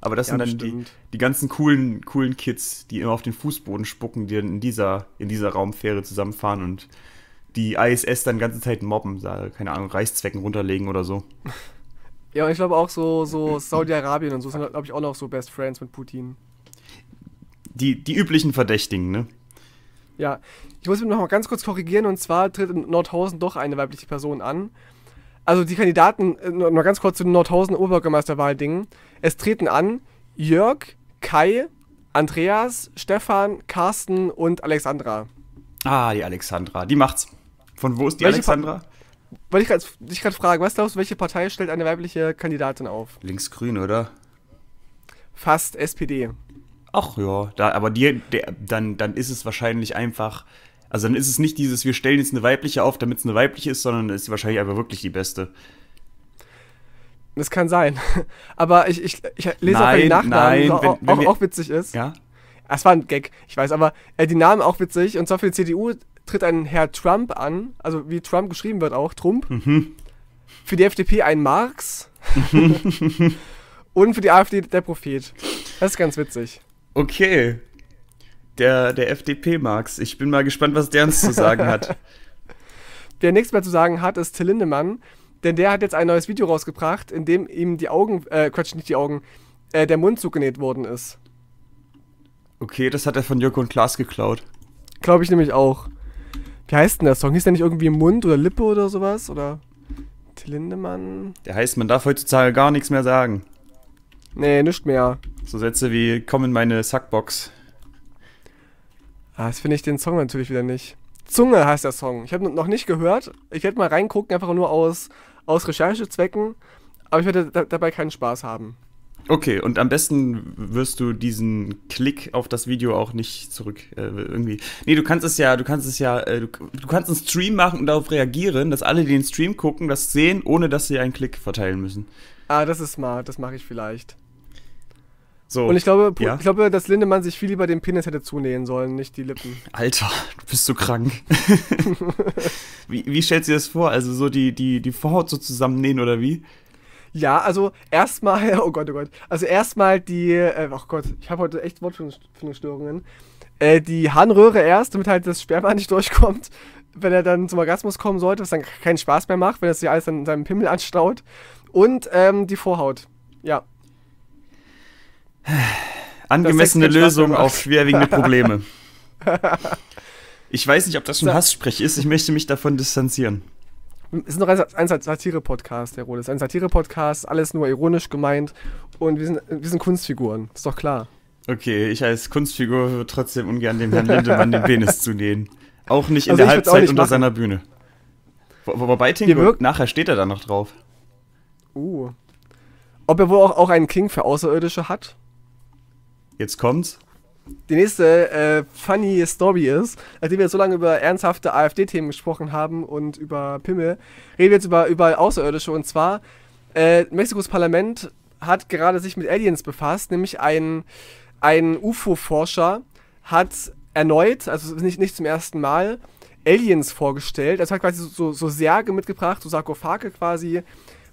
B: Aber das ja, sind dann die, die, ganzen coolen, coolen Kids, die immer auf den Fußboden spucken, die dann in dieser, in dieser Raumfähre zusammenfahren und die ISS dann die ganze Zeit mobben, da, keine Ahnung, Reichszwecken runterlegen oder so.
A: Ja, und ich glaube auch so, so Saudi-Arabien und so sind, glaube ich, auch noch so Best Friends mit Putin.
B: Die, die üblichen Verdächtigen, ne?
A: Ja, ich muss mich noch mal ganz kurz korrigieren und zwar tritt in Nordhausen doch eine weibliche Person an. Also die Kandidaten, äh, noch ganz kurz zu den Nordhausen Oberbürgermeisterwahl-Dingen. Es treten an Jörg, Kai, Andreas, Stefan, Carsten und Alexandra.
B: Ah, die Alexandra, die macht's. Von
A: wo ist die welche Alexandra? Wollte ich dich gerade fragen, was glaubst du, welche Partei stellt eine weibliche Kandidatin auf?
B: Linksgrün, oder?
A: Fast SPD.
B: Ach ja, da, aber die, der, dann, dann ist es wahrscheinlich einfach. Also dann ist es nicht dieses, wir stellen jetzt eine weibliche auf, damit es eine weibliche ist, sondern ist sie wahrscheinlich einfach wirklich die beste.
A: Das kann sein. Aber ich, ich, ich lese nein, auch die Nachnamen, nein, wenn, wenn auch, wir, auch, witzig ist. Ja. Es war ein Gag, ich weiß, aber äh, die Namen auch witzig. Und zwar für die CDU tritt ein Herr Trump an, also wie Trump geschrieben wird auch, Trump. Mhm. Für die FDP ein Marx. Mhm. Und für die AfD der Prophet. Das ist ganz witzig. Okay.
B: Der, der FDP-Marx. Ich bin mal gespannt, was der uns zu sagen hat.
A: der nichts mehr zu sagen hat, ist Till Lindemann. Denn der hat jetzt ein neues Video rausgebracht, in dem ihm die Augen, äh, Quatsch, nicht die Augen, äh, der Mund zugenäht worden ist. Okay, das hat er von Jörg und Klaas geklaut. Glaube ich nämlich auch. Wie heißt denn der Song? Hieß der nicht irgendwie Mund oder Lippe oder sowas? Oder Till Lindemann?
B: Der heißt, man darf heutzutage gar nichts
A: mehr sagen. Nee, nicht mehr.
B: So Sätze wie, komm in meine Sackbox.
A: Ah, das finde ich den Song natürlich wieder nicht. Zunge heißt der Song. Ich habe noch nicht gehört. Ich werde mal reingucken, einfach nur aus, aus Recherchezwecken. Aber ich werde da, dabei keinen Spaß haben.
B: Okay, und am besten wirst du diesen Klick auf das Video auch nicht zurück äh, irgendwie. Nee, du kannst es ja, du kannst es ja, äh, du, du, kannst einen Stream machen und darauf reagieren, dass alle, die den Stream gucken, das sehen, ohne dass sie einen Klick verteilen müssen.
A: Ah, das ist smart, das mache ich vielleicht.
B: So, und ich glaube, ja? ich
A: glaube, dass Lindemann sich viel lieber den Penis hätte zunähen sollen, nicht die Lippen.
B: Alter, du bist so krank. wie, wie stellst du dir das vor? Also so die, die, die Vorhaut so zusammennähen oder wie?
A: Ja, also erstmal, oh Gott, oh Gott. Also erstmal die, äh, oh Gott, ich habe heute echt Wortfindungsstörungen. Äh, die Harnröhre erst, damit halt das Sperma nicht durchkommt wenn er dann zum Orgasmus kommen sollte, was dann keinen Spaß mehr macht, wenn er sich alles an seinem Pimmel anstaut. Und ähm, die Vorhaut. Ja.
B: Angemessene Lösung auf schwerwiegende Probleme. ich
A: weiß nicht, ob das schon Hasssprech
B: ist. Ich möchte mich davon distanzieren.
A: Es ist noch ein, ein Satire-Podcast, Herr Rodes. Ein Satire-Podcast, alles nur ironisch gemeint. Und wir sind, wir sind Kunstfiguren, ist doch klar.
B: Okay, ich als Kunstfigur würde trotzdem ungern dem Herrn Lindemann den Penis zunähen. Auch nicht in also der Halbzeit unter machen. seiner Bühne. wobei Tinker, nachher steht er da noch drauf.
A: Uh. Ob er wohl auch, auch einen King für Außerirdische hat? Jetzt kommt's. Die nächste äh, funny Story ist, nachdem wir so lange über ernsthafte AfD-Themen gesprochen haben und über Pimmel, reden wir jetzt über, über Außerirdische. Und zwar, äh, Mexikos Parlament hat gerade sich mit Aliens befasst, nämlich ein, ein UFO-Forscher hat erneut, also nicht, nicht zum ersten Mal, Aliens vorgestellt. Also hat quasi so, so Särge mitgebracht, so Sarkophage quasi,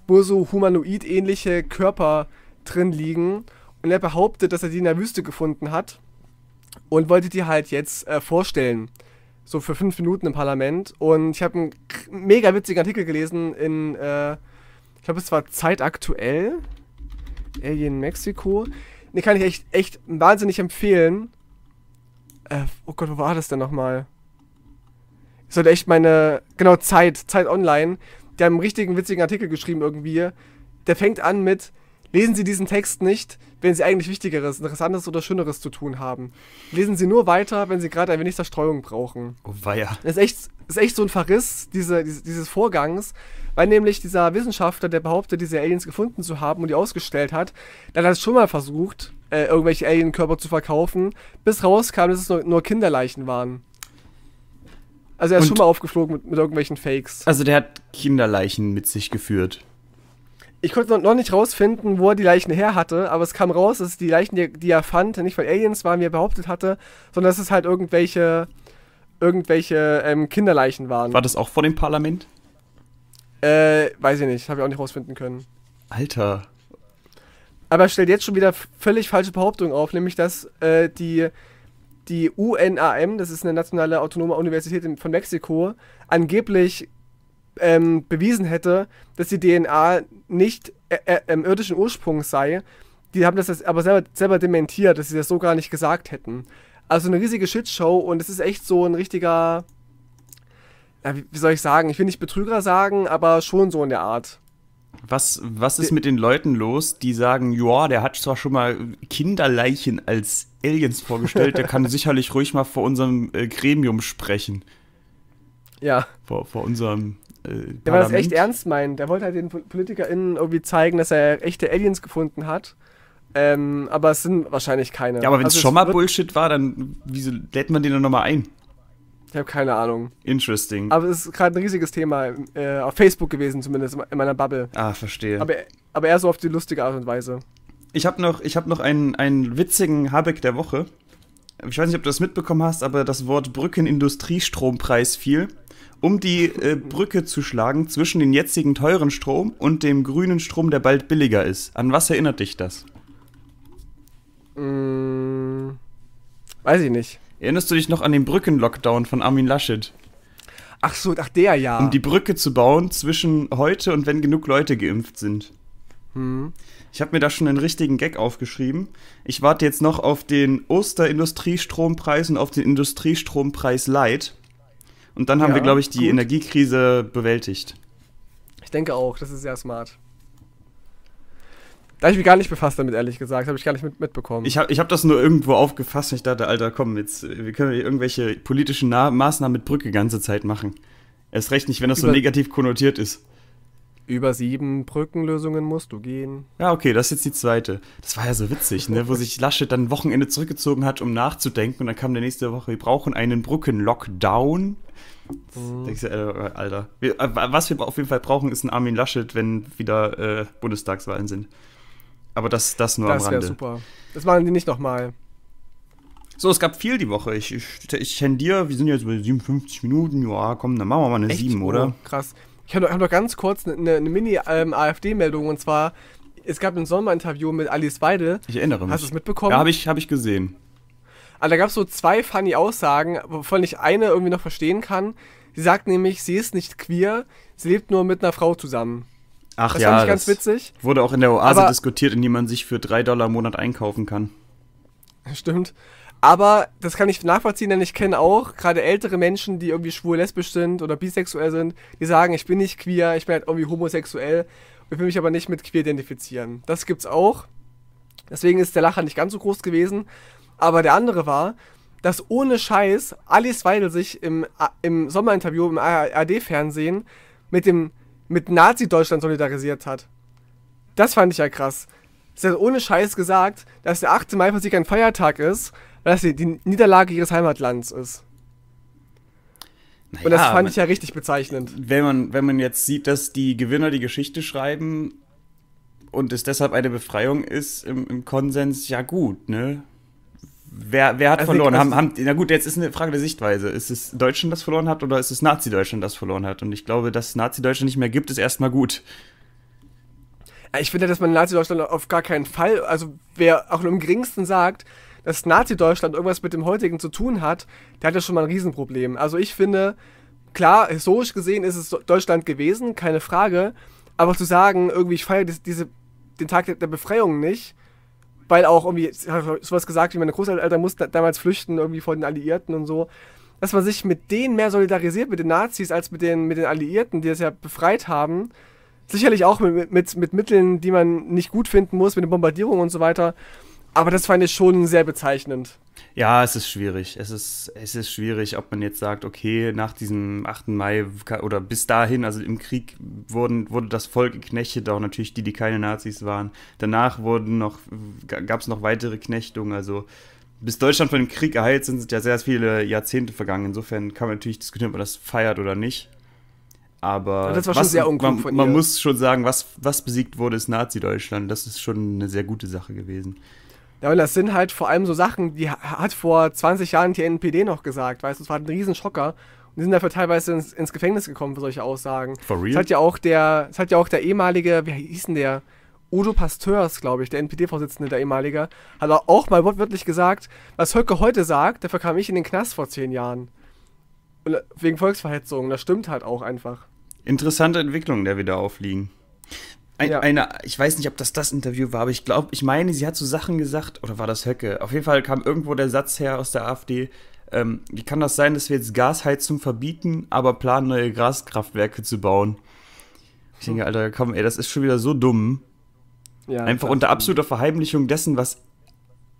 A: wo so humanoid-ähnliche Körper drin liegen. Und er behauptet, dass er die in der Wüste gefunden hat und wollte die halt jetzt äh, vorstellen. So für fünf Minuten im Parlament. Und ich habe einen mega witzigen Artikel gelesen in, äh, ich glaube, es war zeitaktuell. Alien Mexiko. Den kann ich echt, echt wahnsinnig empfehlen. Äh, oh Gott, wo war das denn nochmal? Ich sollte echt meine. Genau, Zeit. Zeit online. Die haben einen richtigen witzigen Artikel geschrieben irgendwie. Der fängt an mit. Lesen Sie diesen Text nicht, wenn Sie eigentlich Wichtigeres, Interessantes oder Schöneres zu tun haben. Lesen Sie nur weiter, wenn Sie gerade ein wenig Zerstreuung brauchen. Oh weia. Das ist echt, ist echt so ein Verriss diese, dieses, dieses Vorgangs, weil nämlich dieser Wissenschaftler, der behauptet, diese Aliens gefunden zu haben und die ausgestellt hat, dann hat es schon mal versucht, äh, irgendwelche Alienkörper zu verkaufen, bis rauskam, dass es nur, nur Kinderleichen waren. Also er ist und schon mal aufgeflogen mit, mit irgendwelchen Fakes.
B: Also der hat Kinderleichen mit sich geführt
A: ich konnte noch nicht rausfinden, wo er die Leichen her hatte, aber es kam raus, dass die Leichen, die, er fand, nicht von Aliens waren, wie er behauptet hatte, sondern dass es halt irgendwelche, irgendwelche ähm, Kinderleichen waren. War das auch vor dem Parlament? Äh, weiß ich nicht, habe ich auch nicht rausfinden können. Alter. Aber er stellt jetzt schon wieder völlig falsche Behauptungen auf, nämlich dass äh, die, die UNAM, das ist eine nationale autonome Universität von Mexiko, angeblich ähm, bewiesen hätte, dass die DNA nicht äh, äh, irdischen Ursprungs sei. Die haben das aber selber, selber dementiert, dass sie das so gar nicht gesagt hätten. Also eine riesige Shitshow und es ist echt so ein richtiger. Ja, wie, wie soll ich sagen? Ich will nicht Betrüger sagen, aber schon so in der Art.
B: Was, was ist mit den Leuten los, die sagen, ja, der hat zwar schon mal Kinderleichen als Aliens vorgestellt, der kann sicherlich ruhig mal vor unserem äh, Gremium sprechen. Ja. Vor, vor unserem äh, der war das echt
A: ernst meint. Der wollte halt den PolitikerInnen irgendwie zeigen, dass er echte Aliens gefunden hat. Ähm, aber es sind wahrscheinlich keine. Ja, aber wenn also es schon mal
B: Bullshit war, dann wieso lädt man den dann nochmal ein? Ich habe keine Ahnung. Interesting. Aber
A: es ist gerade ein riesiges Thema äh, auf Facebook gewesen, zumindest in meiner Bubble. Ah, verstehe. Aber, aber eher so auf die lustige Art und Weise.
B: Ich habe noch, ich hab noch einen, einen witzigen Habeck der Woche. Ich weiß nicht, ob du das mitbekommen hast, aber das Wort Brückenindustriestrompreis fiel um die äh, Brücke zu schlagen zwischen dem jetzigen teuren Strom und dem grünen Strom, der bald billiger ist. An was erinnert dich das?
A: Mmh, weiß
B: ich nicht. Erinnerst du dich noch an den Brückenlockdown von Armin Laschet?
A: Ach so, ach der ja. Um
B: die Brücke zu bauen zwischen heute und wenn genug Leute geimpft sind. Hm. Ich habe mir da schon einen richtigen Gag aufgeschrieben. Ich warte jetzt noch auf den Osterindustriestrompreis und auf den Industriestrompreis Light. Und dann haben ja, wir, glaube ich, die gut. Energiekrise bewältigt.
A: Ich denke auch, das ist sehr smart. Da habe ich mich gar nicht befasst damit, ehrlich gesagt. Habe ich gar nicht mit, mitbekommen. Ich
B: habe ich hab das nur irgendwo aufgefasst und ich dachte, Alter, komm, jetzt, äh, wir können irgendwelche politischen Na Maßnahmen mit Brücke ganze Zeit machen. Erst recht nicht, wenn das Über so negativ
A: konnotiert ist über sieben Brückenlösungen musst du gehen.
B: Ja, okay, das ist jetzt die zweite. Das war ja so witzig, ne? wo sich Laschet dann Wochenende zurückgezogen hat, um nachzudenken. Und dann kam der nächste Woche, wir brauchen einen Brücken-Lockdown. Mhm. Denkst du, äh, Alter. Wir, äh, was wir auf jeden Fall brauchen, ist ein Armin Laschet, wenn wieder äh, Bundestagswahlen sind. Aber das, das nur das am Rande. Das
A: wäre super. Das machen die nicht nochmal. So, es gab viel die Woche. Ich, ich,
B: ich tendiere, wir sind jetzt bei 57 Minuten. Ja, komm, dann machen wir mal eine Echt? 7, oder? Oh,
A: krass. Ich habe noch, hab noch, ganz kurz eine, eine ne, Mini-AfD-Meldung ähm, und zwar, es gab ein Sommerinterview mit Alice Weidel. Ich erinnere mich. Hast du es mitbekommen? Ja, habe ich,
B: hab ich gesehen.
A: Aber ah, da gab es so zwei funny Aussagen, wovon ich eine irgendwie noch verstehen kann. Sie sagt nämlich, sie ist nicht queer, sie lebt nur mit einer Frau zusammen. Ach das ja, fand ich ganz witzig. Wurde auch in der Oase Aber
B: diskutiert, in die man sich für drei Dollar im Monat einkaufen kann.
A: Stimmt. Aber das kann ich nachvollziehen, denn ich kenne auch gerade ältere Menschen, die irgendwie schwul, lesbisch sind oder bisexuell sind, die sagen, ich bin nicht queer, ich bin halt irgendwie homosexuell ich will mich aber nicht mit queer identifizieren. Das gibt's auch. Deswegen ist der Lacher nicht ganz so groß gewesen. Aber der andere war, dass ohne Scheiß Alice Weidel sich im, im Sommerinterview im ARD-Fernsehen mit dem mit Nazi-Deutschland solidarisiert hat. Das fand ich ja krass. Sie hat ohne Scheiß gesagt, dass der 8. Mai für sie kein Feiertag ist, dass sie die Niederlage ihres Heimatlands ist. Naja, und das fand man, ich ja richtig bezeichnend.
B: Wenn man, wenn man jetzt sieht, dass die Gewinner die Geschichte schreiben und es deshalb eine Befreiung ist im, im Konsens, ja gut, ne? Wer, wer hat also verloren? Also haben, haben, na gut, jetzt ist eine Frage der Sichtweise. Ist es Deutschland, das verloren hat, oder ist es Nazi-Deutschland, das verloren hat? Und ich glaube, dass Nazi-Deutschland nicht mehr gibt, ist erstmal gut.
A: Ich finde, dass man Nazi-Deutschland auf gar keinen Fall, also wer auch nur im geringsten sagt, dass Nazi-Deutschland irgendwas mit dem heutigen zu tun hat, der hat ja schon mal ein Riesenproblem. Also ich finde, klar, historisch gesehen ist es Deutschland gewesen, keine Frage, aber zu sagen, irgendwie, ich feiere diese, den Tag der Befreiung nicht, weil auch irgendwie, ich habe sowas gesagt, wie meine Großeltern mussten damals flüchten, irgendwie vor den Alliierten und so, dass man sich mit denen mehr solidarisiert, mit den Nazis, als mit den, mit den Alliierten, die es ja befreit haben. Sicherlich auch mit, mit, mit Mitteln, die man nicht gut finden muss, mit den Bombardierungen und so weiter. Aber das fand ich schon sehr bezeichnend.
B: Ja, es ist schwierig. Es ist, es ist schwierig, ob man jetzt sagt, okay, nach diesem 8. Mai oder bis dahin, also im Krieg wurden, wurde das Volk geknechtet, auch natürlich die, die keine Nazis waren. Danach noch, gab es noch weitere Knechtungen, also bis Deutschland von dem Krieg erheilt sind, sind ja sehr viele Jahrzehnte vergangen. Insofern kann man natürlich diskutieren, ob man das feiert oder nicht. Aber ja, was, man, man muss schon sagen, was, was besiegt wurde, ist Nazi-Deutschland. Das ist schon eine sehr gute Sache gewesen.
A: Ja, und das sind halt vor allem so Sachen, die hat vor 20 Jahren die NPD noch gesagt, weißt du, es war ein Riesenschocker. Und die sind dafür teilweise ins, ins Gefängnis gekommen für solche Aussagen. For real? Das hat ja auch der, das hat ja auch der ehemalige, wie hieß denn der? Udo Pasteurs, glaube ich, der NPD-Vorsitzende, der ehemalige, hat auch mal wortwörtlich gesagt, was Höcke heute sagt, dafür kam ich in den Knast vor zehn Jahren. Und äh, wegen Volksverhetzung, das stimmt halt auch einfach.
B: Interessante Entwicklungen, der wir da aufliegen. Ein, ja. eine, ich weiß nicht, ob das das Interview war, aber ich glaube, ich meine, sie hat so Sachen gesagt, oder war das Höcke? Auf jeden Fall kam irgendwo der Satz her aus der AfD, ähm, wie kann das sein, dass wir jetzt Gasheizung verbieten, aber planen, neue Gaskraftwerke zu bauen? Ich denke, Alter, komm, ey, das ist schon wieder so dumm. Ja, Einfach unter absoluter Verheimlichung dessen, was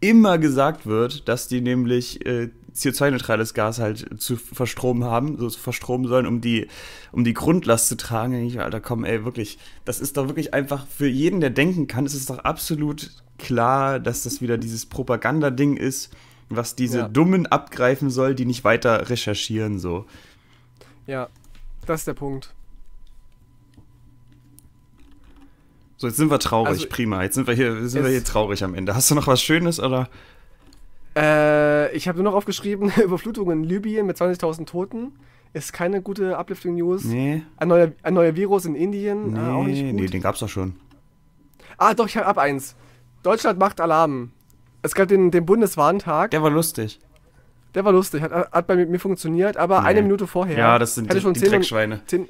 B: immer gesagt wird, dass die nämlich äh, CO2-neutrales Gas halt zu verstromen haben, so zu verstromen sollen, um die, um die Grundlast zu tragen. Ich, Alter, komm, ey, wirklich, das ist doch wirklich einfach für jeden, der denken kann, ist es doch absolut klar, dass das wieder dieses Propagandading ist, was diese ja. Dummen abgreifen soll, die nicht weiter recherchieren, so.
A: Ja, das ist der Punkt.
B: So, jetzt sind wir traurig, also, prima. Jetzt sind wir hier, sind wir hier traurig am Ende. Hast du noch was Schönes oder?
A: Äh, ich habe nur noch aufgeschrieben, Überflutungen in Libyen mit 20.000 Toten. Ist keine gute Uplifting News. Nee. Ein neuer, ein neuer Virus in Indien. Nee, äh, auch nicht gut.
B: nee, den gab's doch schon.
A: Ah, doch, ich habe ab eins. Deutschland macht Alarm. Es gab den, den Bundeswarntag. Der war lustig. Der war lustig, hat, hat bei mir funktioniert, aber nee. eine Minute vorher. Ja, das sind die, die Dreckschweine. 10,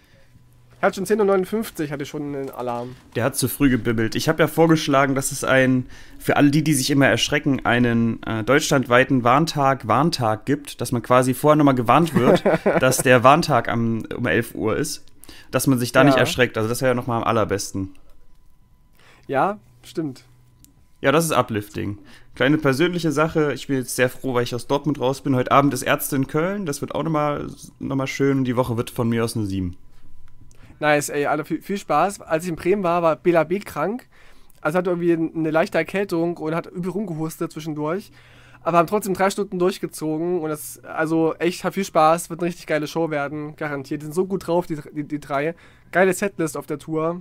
A: er hat schon 10.59 Uhr, hatte schon einen Alarm.
B: Der hat zu früh gebibbelt. Ich habe ja vorgeschlagen, dass es einen, für alle die, die sich immer erschrecken, einen äh, deutschlandweiten Warntag, Warntag gibt, dass man quasi vorher nochmal gewarnt wird, dass der Warntag am, um 11 Uhr ist. Dass man sich da ja. nicht erschreckt. Also das wäre ja nochmal am allerbesten.
A: Ja, stimmt.
B: Ja, das ist Uplifting. Kleine persönliche Sache. Ich bin jetzt sehr froh, weil ich aus Dortmund raus bin. Heute Abend ist Ärzte in Köln. Das wird auch nochmal noch mal schön. Die Woche wird von mir aus eine 7.
A: Nice, ey, Alter, viel, viel Spaß. Als ich in Bremen war, war Bela B. krank. Also hatte irgendwie eine leichte Erkältung und hat übel rumgehustet zwischendurch. Aber haben trotzdem drei Stunden durchgezogen und das, also echt, hat viel Spaß, wird eine richtig geile Show werden, garantiert. Die sind so gut drauf, die, die, die drei. Geile Setlist auf der Tour.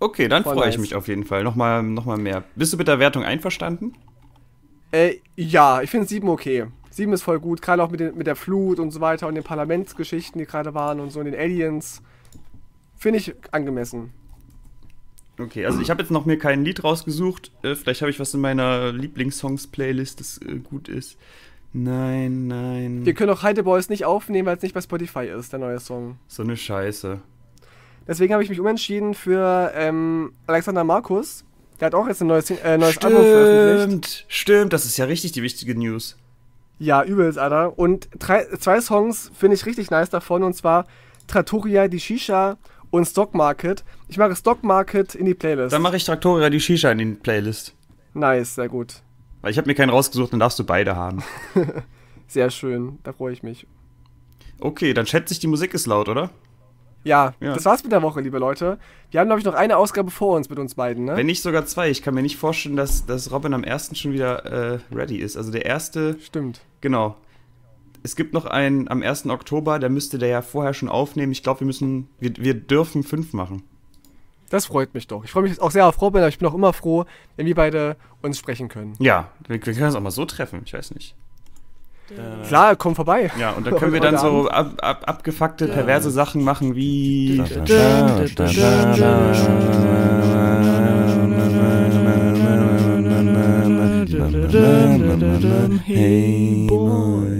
A: Okay, dann freue nice. ich mich
B: auf jeden Fall. Nochmal, nochmal mehr. Bist du mit der Wertung einverstanden?
A: Äh, ja, ich finde sieben okay. Sieben ist voll gut, gerade auch mit, den, mit der Flut und so weiter und den Parlamentsgeschichten, die gerade waren und so, und den Aliens. Finde ich angemessen.
B: Okay, also ich habe jetzt noch mir kein Lied rausgesucht. Äh, vielleicht habe ich was in meiner Lieblingssongs-Playlist, das äh, gut ist.
A: Nein, nein. Wir können auch Heide Boys nicht aufnehmen, weil es nicht bei Spotify ist, der neue Song.
B: So eine Scheiße.
A: Deswegen habe ich mich umentschieden für ähm, Alexander Markus. Der hat auch jetzt ein neues, äh, neues stimmt, Album veröffentlicht.
B: Stimmt, das ist ja richtig die wichtige News.
A: Ja, übelst, Alter. Und drei, zwei Songs finde ich richtig nice davon. Und zwar Trattoria die Shisha und Stock Market. Ich mache Stock Market in die Playlist. Dann
B: mache ich Traktoria die Shisha in die Playlist. Nice, sehr gut. Weil ich habe mir keinen rausgesucht, dann darfst du beide haben.
A: sehr
B: schön, da freue ich mich. Okay, dann schätze ich, die Musik ist laut, oder?
A: Ja, ja, das war's mit der Woche, liebe Leute. Wir haben, glaube ich, noch eine Ausgabe vor uns mit uns beiden, ne? Wenn
B: nicht sogar zwei. Ich kann mir nicht vorstellen, dass, dass Robin am ersten schon wieder äh, ready ist. Also der erste. Stimmt. Genau es gibt noch einen am 1. Oktober, der müsste der ja vorher schon aufnehmen. Ich glaube, wir müssen, wir, wir dürfen fünf machen.
A: Das freut mich doch. Ich freue mich auch sehr auf Robin, aber ich bin auch immer froh, wenn wir beide uns sprechen können. Ja,
B: wir, wir können uns auch mal so treffen, ich weiß nicht.
A: Äh, Klar, komm vorbei. Ja, und dann können wir dann so
B: ab, ab, abgefuckte, perverse Sachen machen wie. Hey, moin.